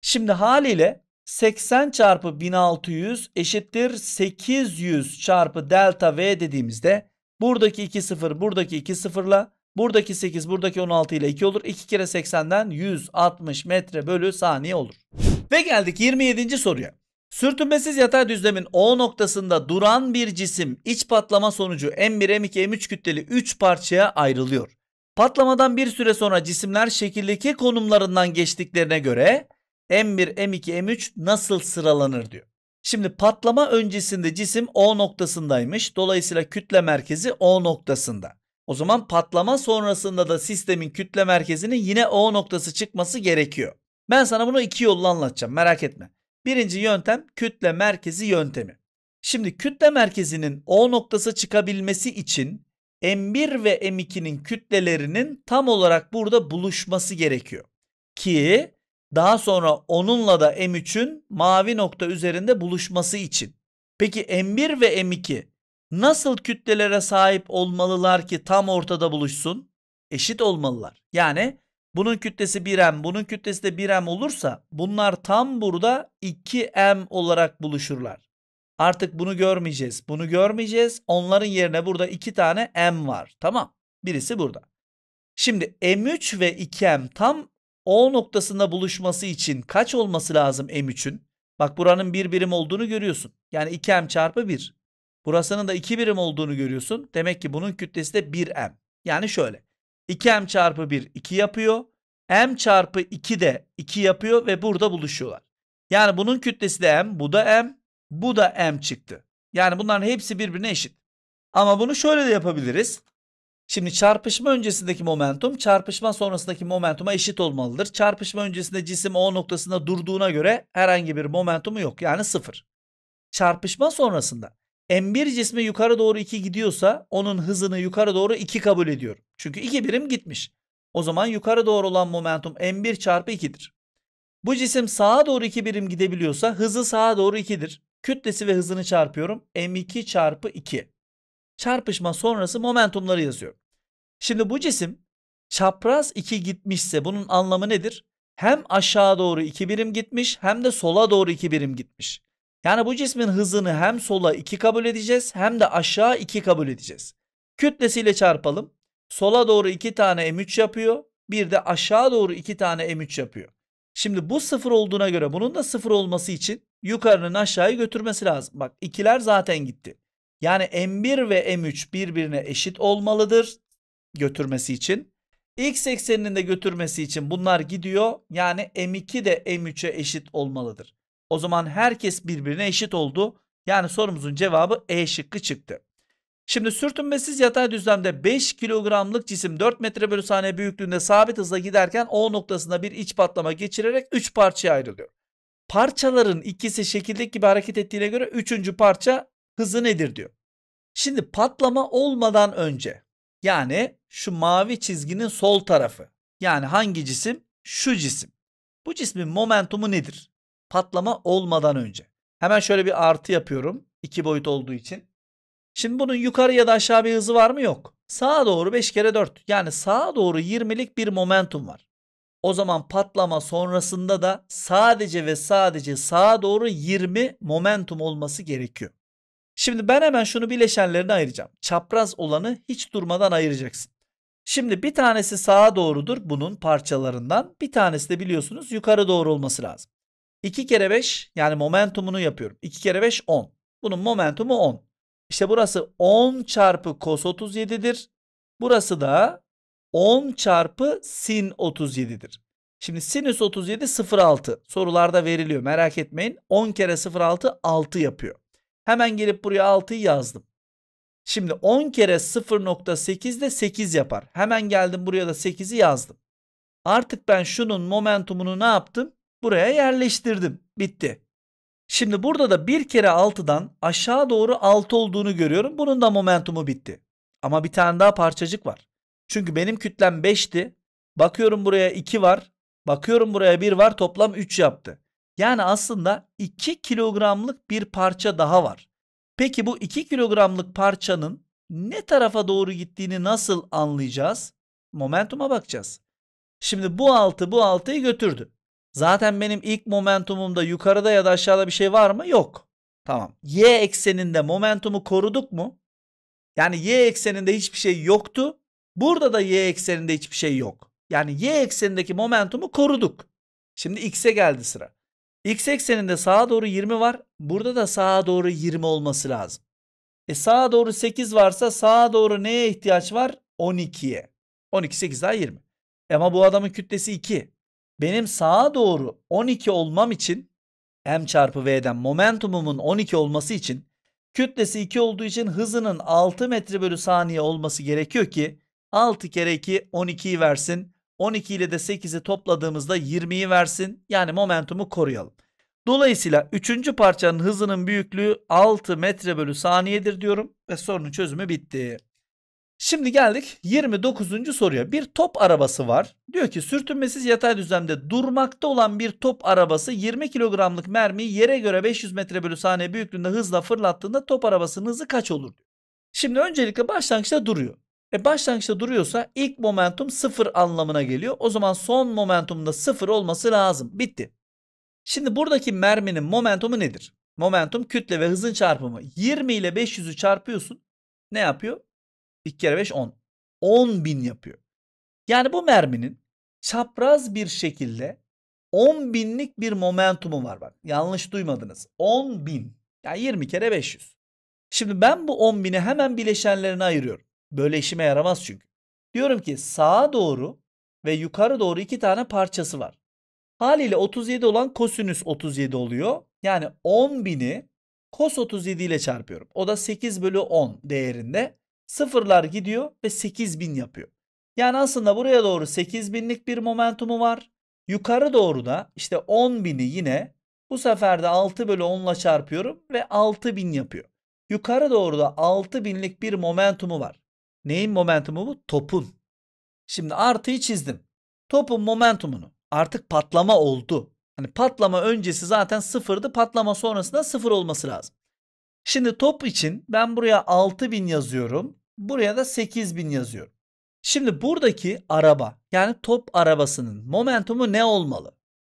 Şimdi haliyle 80 çarpı 1600 eşittir 800 çarpı delta V dediğimizde buradaki 2 sıfır buradaki 2 sıfırla buradaki 8 buradaki 16 ile 2 olur. 2 kere 80'den 160 metre bölü saniye olur. Ve geldik 27. soruya. Sürtünmesiz yatay düzlemin O noktasında duran bir cisim iç patlama sonucu M1, M2, M3 kütleli 3 parçaya ayrılıyor. Patlamadan bir süre sonra cisimler şekildeki konumlarından geçtiklerine göre M1, M2, M3 nasıl sıralanır diyor. Şimdi patlama öncesinde cisim O noktasındaymış. Dolayısıyla kütle merkezi O noktasında. O zaman patlama sonrasında da sistemin kütle merkezinin yine O noktası çıkması gerekiyor. Ben sana bunu iki yolla anlatacağım merak etme. Birinci yöntem kütle merkezi yöntemi. Şimdi kütle merkezinin O noktası çıkabilmesi için M1 ve M2'nin kütlelerinin tam olarak burada buluşması gerekiyor. Ki daha sonra onunla da M3'ün mavi nokta üzerinde buluşması için. Peki M1 ve M2 nasıl kütlelere sahip olmalılar ki tam ortada buluşsun? Eşit olmalılar. Yani bunun kütlesi 1M, bunun kütlesi de 1M olursa bunlar tam burada 2M olarak buluşurlar. Artık bunu görmeyeceğiz. Bunu görmeyeceğiz. Onların yerine burada iki tane M var. Tamam. Birisi burada. Şimdi M3 ve 2M tam o noktasında buluşması için kaç olması lazım M3'ün? Bak buranın bir birim olduğunu görüyorsun. Yani 2M çarpı 1. Burasının da 2 birim olduğunu görüyorsun. Demek ki bunun kütlesi de 1M. Yani şöyle. 2M çarpı 1 2 yapıyor. M çarpı 2 de 2 yapıyor ve burada buluşuyorlar. Yani bunun kütlesi de M, bu da M, bu da M çıktı. Yani bunların hepsi birbirine eşit. Ama bunu şöyle de yapabiliriz. Şimdi çarpışma öncesindeki momentum çarpışma sonrasındaki momentuma eşit olmalıdır. Çarpışma öncesinde cisim O noktasında durduğuna göre herhangi bir momentumu yok yani sıfır. Çarpışma sonrasında M1 cismi yukarı doğru 2 gidiyorsa onun hızını yukarı doğru 2 kabul ediyor Çünkü 2 birim gitmiş. O zaman yukarı doğru olan momentum M1 çarpı 2'dir. Bu cisim sağa doğru 2 birim gidebiliyorsa hızı sağa doğru 2'dir. Kütlesi ve hızını çarpıyorum. M2 çarpı 2 çarpışma sonrası momentumları yazıyorum. Şimdi bu cisim çapraz 2 gitmişse bunun anlamı nedir? Hem aşağı doğru 2 birim gitmiş hem de sola doğru 2 birim gitmiş. Yani bu cismin hızını hem sola 2 kabul edeceğiz hem de aşağı 2 kabul edeceğiz. Kütlesiyle çarpalım. Sola doğru 2 tane M3 yapıyor. Bir de aşağı doğru 2 tane M3 yapıyor. Şimdi bu sıfır olduğuna göre bunun da sıfır olması için yukarının aşağıya götürmesi lazım. Bak ikiler zaten gitti. Yani M1 ve M3 birbirine eşit olmalıdır götürmesi için. X ekseninin de götürmesi için bunlar gidiyor. Yani M2 de M3'e eşit olmalıdır. O zaman herkes birbirine eşit oldu. Yani sorumuzun cevabı E şıkkı çıktı. Şimdi sürtünmesiz yatay düzlemde 5 kilogramlık cisim 4 metre bölü saniye büyüklüğünde sabit hızla giderken O noktasında bir iç patlama geçirerek 3 parçaya ayrılıyor. Parçaların ikisi şekildeki gibi hareket ettiğine göre 3. parça hızı nedir diyor. Şimdi patlama olmadan önce yani şu mavi çizginin sol tarafı yani hangi cisim? Şu cisim. Bu cismin momentumu nedir? Patlama olmadan önce. Hemen şöyle bir artı yapıyorum. iki boyut olduğu için. Şimdi bunun yukarı ya da aşağı bir hızı var mı? Yok. Sağa doğru 5 kere 4. Yani sağa doğru 20'lik bir momentum var. O zaman patlama sonrasında da sadece ve sadece sağa doğru 20 momentum olması gerekiyor. Şimdi ben hemen şunu bileşenlerine ayıracağım. Çapraz olanı hiç durmadan ayıracaksın. Şimdi bir tanesi sağa doğrudur bunun parçalarından. Bir tanesi de biliyorsunuz yukarı doğru olması lazım. 2 kere 5 yani momentumunu yapıyorum. 2 kere 5 10. Bunun momentumu 10. İşte burası 10 çarpı cos 37'dir. Burası da 10 çarpı sin 37'dir. Şimdi sinüs 37 0,6 sorularda veriliyor merak etmeyin. 10 kere 0,6 6 yapıyor. Hemen gelip buraya 6'yı yazdım. Şimdi 10 kere 0.8 de 8 yapar. Hemen geldim buraya da 8'i yazdım. Artık ben şunun momentumunu ne yaptım? Buraya yerleştirdim. Bitti. Şimdi burada da 1 kere 6'dan aşağı doğru 6 olduğunu görüyorum. Bunun da momentumu bitti. Ama bir tane daha parçacık var. Çünkü benim kütlem 5'ti. Bakıyorum buraya 2 var. Bakıyorum buraya 1 var. Toplam 3 yaptı. Yani aslında 2 kilogramlık bir parça daha var. Peki bu 2 kilogramlık parçanın ne tarafa doğru gittiğini nasıl anlayacağız? Momentuma bakacağız. Şimdi bu altı bu altı'yı götürdü. Zaten benim ilk momentumumda yukarıda ya da aşağıda bir şey var mı? Yok. Tamam. Y ekseninde momentumu koruduk mu? Yani y ekseninde hiçbir şey yoktu. Burada da y ekseninde hiçbir şey yok. Yani y eksenindeki momentumu koruduk. Şimdi x'e geldi sıra. X ekseninde sağa doğru 20 var. Burada da sağa doğru 20 olması lazım. E sağa doğru 8 varsa sağa doğru neye ihtiyaç var? 12'ye. 12 8 daha 20. Ama bu adamın kütlesi 2. Benim sağa doğru 12 olmam için m çarpı v'den momentumumun 12 olması için kütlesi 2 olduğu için hızının 6 metre bölü saniye olması gerekiyor ki 6 kere 2 12'yi versin. 12 ile de 8'i topladığımızda 20'yi versin. Yani momentumu koruyalım. Dolayısıyla 3. parçanın hızının büyüklüğü 6 metre bölü saniyedir diyorum ve sorunun çözümü bitti. Şimdi geldik 29. soruya. Bir top arabası var. Diyor ki sürtünmesiz yatay düzlemde durmakta olan bir top arabası 20 kilogramlık mermiyi yere göre 500 metre bölü saniye büyüklüğünde hızla fırlattığında top arabasının hızı kaç olur? Diyor. Şimdi öncelikle başlangıçta duruyor. E başlangıçta duruyorsa ilk momentum sıfır anlamına geliyor. O zaman son momentumda sıfır olması lazım. Bitti. Şimdi buradaki merminin momentumu nedir? Momentum kütle ve hızın çarpımı. 20 ile 500'ü çarpıyorsun. Ne yapıyor? 2 kere 5 10. 10 bin yapıyor. Yani bu merminin çapraz bir şekilde 10 binlik bir momentumu var bak. Yanlış duymadınız. 10 bin. Yani 20 kere 500. Şimdi ben bu 10 bini hemen bileşenlerine ayırıyorum. Böyle işime yaramaz çünkü. Diyorum ki sağa doğru ve yukarı doğru iki tane parçası var. Haliyle 37 olan kosinüs 37 oluyor. Yani 10 bini kos 37 ile çarpıyorum. O da 8 bölü 10 değerinde. Sıfırlar gidiyor ve 8000 yapıyor. Yani aslında buraya doğru 8000'lik bir momentumu var. Yukarı doğru da işte 10.000'i yine bu sefer de 6 bölü 10 ile çarpıyorum ve 6000 yapıyor. Yukarı doğru da 6000'lik bir momentumu var. Neyin momentumu bu? Topun. Şimdi artıyı çizdim. Topun momentumunu. Artık patlama oldu. Hani patlama öncesi zaten sıfırdı. Patlama sonrasında sıfır olması lazım. Şimdi top için ben buraya 6000 yazıyorum. Buraya da 8000 yazıyorum. Şimdi buradaki araba yani top arabasının momentumu ne olmalı?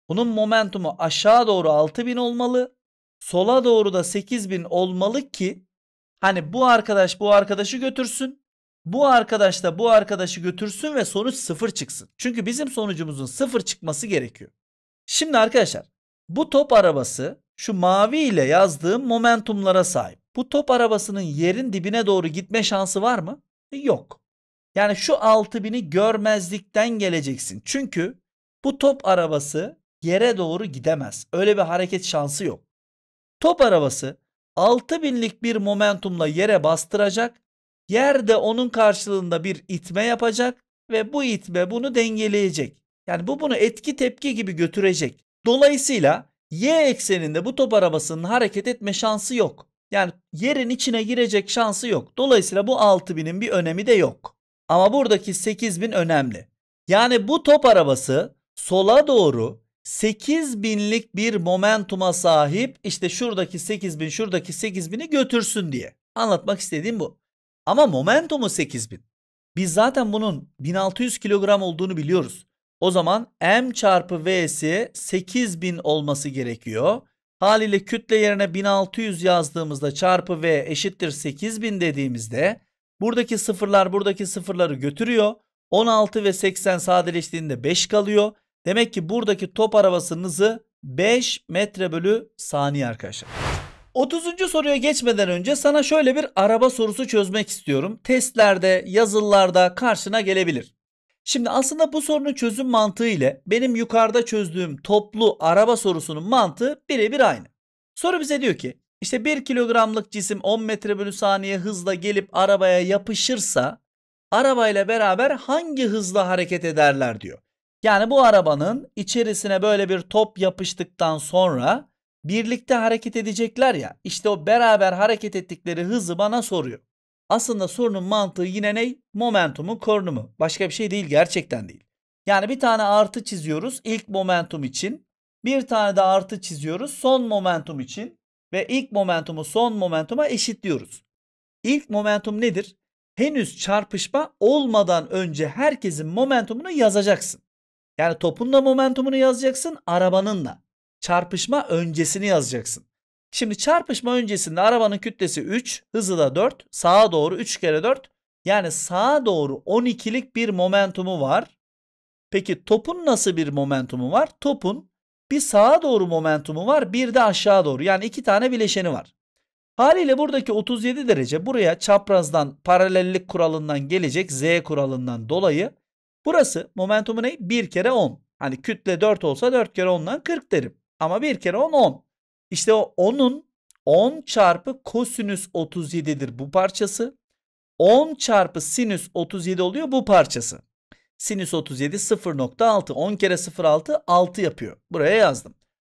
Bunun momentumu aşağı doğru 6000 olmalı. Sola doğru da 8000 olmalı ki hani bu arkadaş bu arkadaşı götürsün bu arkadaş da bu arkadaşı götürsün ve sonuç sıfır çıksın. Çünkü bizim sonucumuzun sıfır çıkması gerekiyor. Şimdi arkadaşlar bu top arabası şu mavi ile yazdığım momentumlara sahip. Bu top arabasının yerin dibine doğru gitme şansı var mı? Yok. Yani şu 6000'i görmezlikten geleceksin. Çünkü bu top arabası yere doğru gidemez. Öyle bir hareket şansı yok. Top arabası 6000'lik bir momentumla yere bastıracak Yer de onun karşılığında bir itme yapacak ve bu itme bunu dengeleyecek. Yani bu bunu etki tepki gibi götürecek. Dolayısıyla y ekseninde bu top arabasının hareket etme şansı yok. Yani yerin içine girecek şansı yok. Dolayısıyla bu 6000'in bir önemi de yok. Ama buradaki 8000 önemli. Yani bu top arabası sola doğru 8000'lik bir momentuma sahip işte şuradaki 8000 şuradaki 8000'i götürsün diye. Anlatmak istediğim bu. Ama momentumu 8000. Biz zaten bunun 1600 kilogram olduğunu biliyoruz. O zaman m çarpı v'si 8000 olması gerekiyor. Haliyle kütle yerine 1600 yazdığımızda çarpı v eşittir 8000 dediğimizde buradaki sıfırlar buradaki sıfırları götürüyor. 16 ve 80 sadeleştiğinde 5 kalıyor. Demek ki buradaki top arabasının hızı 5 metre bölü saniye arkadaşlar. 30. soruya geçmeden önce sana şöyle bir araba sorusu çözmek istiyorum. Testlerde, yazılılarda karşına gelebilir. Şimdi aslında bu sorunun çözüm mantığı ile benim yukarıda çözdüğüm toplu araba sorusunun mantığı birebir aynı. Soru bize diyor ki işte 1 kilogramlık cisim 10 metre bölü saniye hızla gelip arabaya yapışırsa arabayla beraber hangi hızla hareket ederler diyor. Yani bu arabanın içerisine böyle bir top yapıştıktan sonra Birlikte hareket edecekler ya. İşte o beraber hareket ettikleri hızı bana soruyor. Aslında sorunun mantığı yine ne? Momentumun korunumu. Başka bir şey değil gerçekten değil. Yani bir tane artı çiziyoruz ilk momentum için. Bir tane de artı çiziyoruz son momentum için. Ve ilk momentumu son momentuma eşitliyoruz. İlk momentum nedir? Henüz çarpışma olmadan önce herkesin momentumunu yazacaksın. Yani topun da momentumunu yazacaksın arabanın da çarpışma öncesini yazacaksın. Şimdi çarpışma öncesinde arabanın kütlesi 3, hızı da 4. Sağa doğru 3 kere 4. Yani sağa doğru 12'lik bir momentumu var. Peki topun nasıl bir momentumu var? Topun bir sağa doğru momentumu var bir de aşağı doğru. Yani iki tane bileşeni var. Haliyle buradaki 37 derece buraya çaprazdan paralellik kuralından gelecek Z kuralından dolayı. Burası momentumu ne? 1 kere 10. Hani kütle 4 olsa 4 kere 10'dan 40 derim. Ama bir kere 10 10. İşte o 10'un 10 çarpı kosinüs 37'dir bu parçası. 10 çarpı sinüs 37 oluyor bu parçası. Sinüs 37 0.6. 10 kere 0.6 6 yapıyor. Buraya yazdım.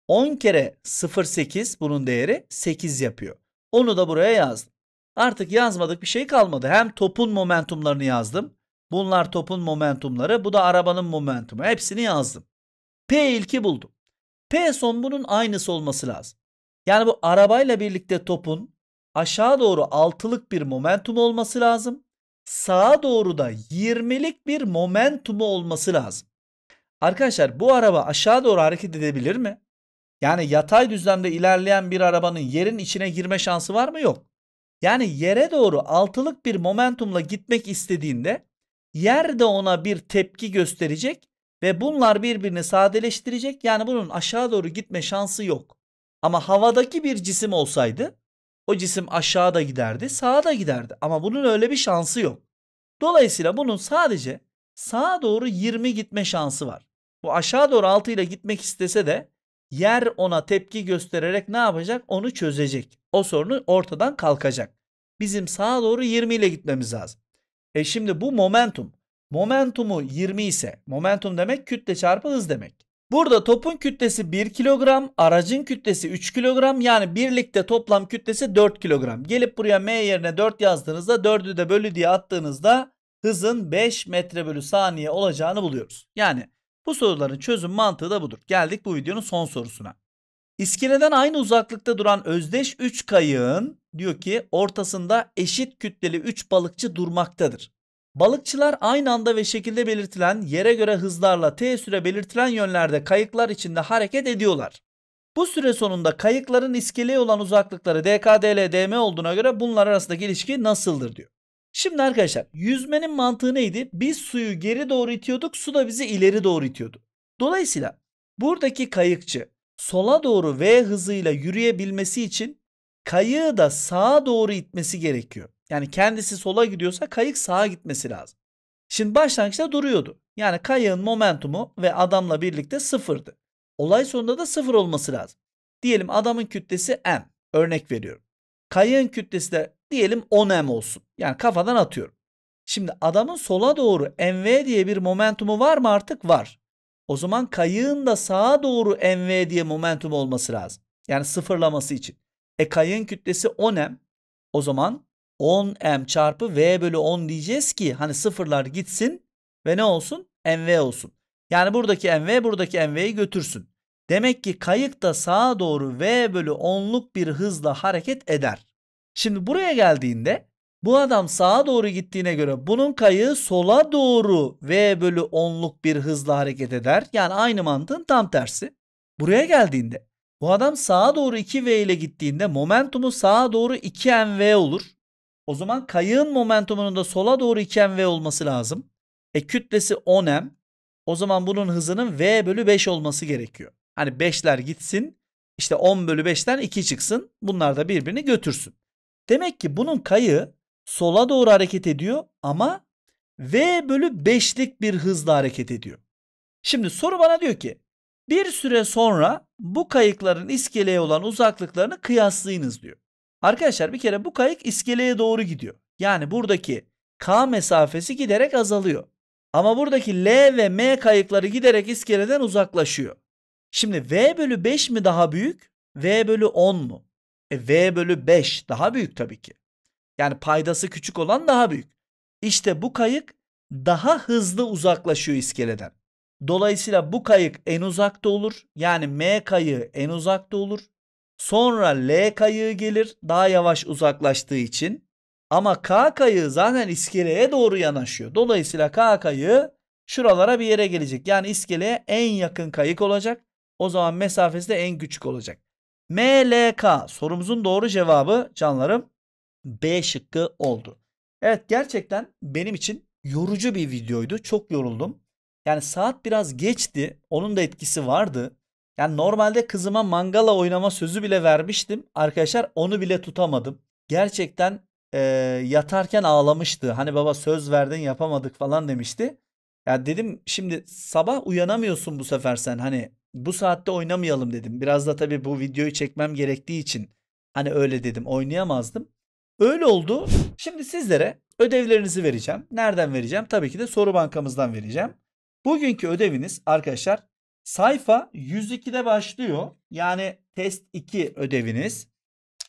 10 kere 0.8 bunun değeri 8 yapıyor. Onu da buraya yazdım. Artık yazmadık bir şey kalmadı. Hem topun momentumlarını yazdım. Bunlar topun momentumları. Bu da arabanın momentumu. Hepsini yazdım. P ilki buldum. P son bunun aynısı olması lazım. Yani bu arabayla birlikte topun aşağı doğru altılık bir momentum olması lazım. Sağa doğru da 20'lik bir momentumu olması lazım. Arkadaşlar bu araba aşağı doğru hareket edebilir mi? Yani yatay düzlemde ilerleyen bir arabanın yerin içine girme şansı var mı? Yok. Yani yere doğru altılık bir momentumla gitmek istediğinde yer de ona bir tepki gösterecek ve bunlar birbirini sadeleştirecek. Yani bunun aşağı doğru gitme şansı yok. Ama havadaki bir cisim olsaydı o cisim aşağı da giderdi, sağa da giderdi. Ama bunun öyle bir şansı yok. Dolayısıyla bunun sadece sağa doğru 20 gitme şansı var. Bu aşağı doğru 6 ile gitmek istese de yer ona tepki göstererek ne yapacak? Onu çözecek. O sorunu ortadan kalkacak. Bizim sağa doğru 20 ile gitmemiz lazım. E şimdi bu momentum Momentumu 20 ise momentum demek kütle çarpı hız demek. Burada topun kütlesi 1 kilogram, aracın kütlesi 3 kilogram yani birlikte toplam kütlesi 4 kilogram. Gelip buraya m yerine 4 yazdığınızda 4'ü de bölü diye attığınızda hızın 5 metre bölü saniye olacağını buluyoruz. Yani bu soruların çözüm mantığı da budur. Geldik bu videonun son sorusuna. İskeleden aynı uzaklıkta duran özdeş 3 kayığın diyor ki ortasında eşit kütleli 3 balıkçı durmaktadır. Balıkçılar aynı anda ve şekilde belirtilen yere göre hızlarla T süre belirtilen yönlerde kayıklar içinde hareket ediyorlar. Bu süre sonunda kayıkların iskeleye olan uzaklıkları DKDL DM olduğuna göre bunlar arasındaki ilişki nasıldır diyor. Şimdi arkadaşlar yüzmenin mantığı neydi? Biz suyu geri doğru itiyorduk su da bizi ileri doğru itiyordu. Dolayısıyla buradaki kayıkçı sola doğru V hızıyla yürüyebilmesi için kayığı da sağa doğru itmesi gerekiyor. Yani kendisi sola gidiyorsa kayık sağa gitmesi lazım. Şimdi başlangıçta duruyordu. Yani kayığın momentumu ve adamla birlikte sıfırdı. Olay sonunda da sıfır olması lazım. Diyelim adamın kütlesi m. Örnek veriyorum. Kayığın kütlesi de diyelim 10 m olsun. Yani kafadan atıyorum. Şimdi adamın sola doğru mv diye bir momentumu var mı artık? Var. O zaman kayığın da sağa doğru mv diye momentum olması lazım. Yani sıfırlaması için. E kayığın kütlesi 10m. O zaman 10m çarpı v bölü 10 diyeceğiz ki hani sıfırlar gitsin ve ne olsun? mv olsun. Yani buradaki mv buradaki mv'yi götürsün. Demek ki kayık da sağa doğru v bölü 10'luk bir hızla hareket eder. Şimdi buraya geldiğinde bu adam sağa doğru gittiğine göre bunun kayığı sola doğru v bölü 10'luk bir hızla hareket eder. Yani aynı mantığın tam tersi. Buraya geldiğinde bu adam sağa doğru 2v ile gittiğinde momentumu sağa doğru 2mv olur. O zaman kayığın momentumunun da sola doğru 2mv olması lazım. E kütlesi 10m. O zaman bunun hızının v bölü 5 olması gerekiyor. Hani 5'ler gitsin. İşte 10 bölü 5'ten 2 çıksın. Bunlar da birbirini götürsün. Demek ki bunun kayığı sola doğru hareket ediyor ama v bölü 5'lik bir hızla hareket ediyor. Şimdi soru bana diyor ki bir süre sonra bu kayıkların iskeleye olan uzaklıklarını kıyaslayınız diyor. Arkadaşlar bir kere bu kayık iskeleye doğru gidiyor. Yani buradaki K mesafesi giderek azalıyor. Ama buradaki L ve M kayıkları giderek iskeleden uzaklaşıyor. Şimdi V bölü 5 mi daha büyük? V bölü 10 mu? E V bölü 5 daha büyük tabii ki. Yani paydası küçük olan daha büyük. İşte bu kayık daha hızlı uzaklaşıyor iskeleden. Dolayısıyla bu kayık en uzakta olur. Yani M kayığı en uzakta olur. Sonra L kayığı gelir daha yavaş uzaklaştığı için. Ama K kayığı zaten iskeleye doğru yanaşıyor. Dolayısıyla K kayığı şuralara bir yere gelecek. Yani iskeleye en yakın kayık olacak. O zaman mesafesi de en küçük olacak. M-L-K sorumuzun doğru cevabı canlarım B şıkkı oldu. Evet gerçekten benim için yorucu bir videoydu. Çok yoruldum. Yani saat biraz geçti. Onun da etkisi vardı. Yani normalde kızıma mangala oynama sözü bile vermiştim. Arkadaşlar onu bile tutamadım. Gerçekten e, yatarken ağlamıştı. Hani baba söz verdin yapamadık falan demişti. Ya dedim şimdi sabah uyanamıyorsun bu sefer sen. Hani bu saatte oynamayalım dedim. Biraz da tabii bu videoyu çekmem gerektiği için hani öyle dedim oynayamazdım. Öyle oldu. Şimdi sizlere ödevlerinizi vereceğim. Nereden vereceğim? Tabii ki de soru bankamızdan vereceğim. Bugünkü ödeviniz arkadaşlar Sayfa 102'de başlıyor. Yani test 2 ödeviniz.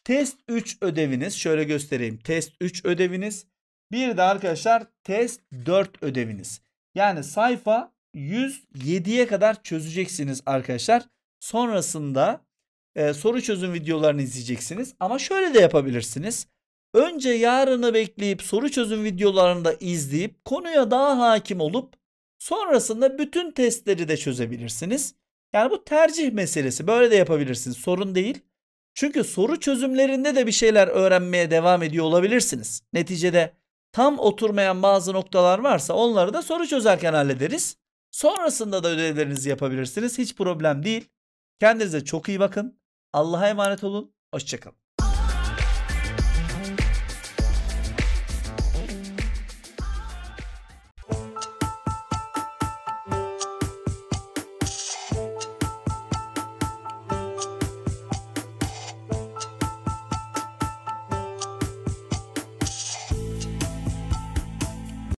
Test 3 ödeviniz. Şöyle göstereyim. Test 3 ödeviniz. Bir de arkadaşlar test 4 ödeviniz. Yani sayfa 107'ye kadar çözeceksiniz arkadaşlar. Sonrasında e, soru çözüm videolarını izleyeceksiniz. Ama şöyle de yapabilirsiniz. Önce yarını bekleyip soru çözüm videolarını da izleyip konuya daha hakim olup Sonrasında bütün testleri de çözebilirsiniz. Yani bu tercih meselesi. Böyle de yapabilirsiniz. Sorun değil. Çünkü soru çözümlerinde de bir şeyler öğrenmeye devam ediyor olabilirsiniz. Neticede tam oturmayan bazı noktalar varsa onları da soru çözerken hallederiz. Sonrasında da ödevlerinizi yapabilirsiniz. Hiç problem değil. Kendinize çok iyi bakın. Allah'a emanet olun. Hoşçakalın.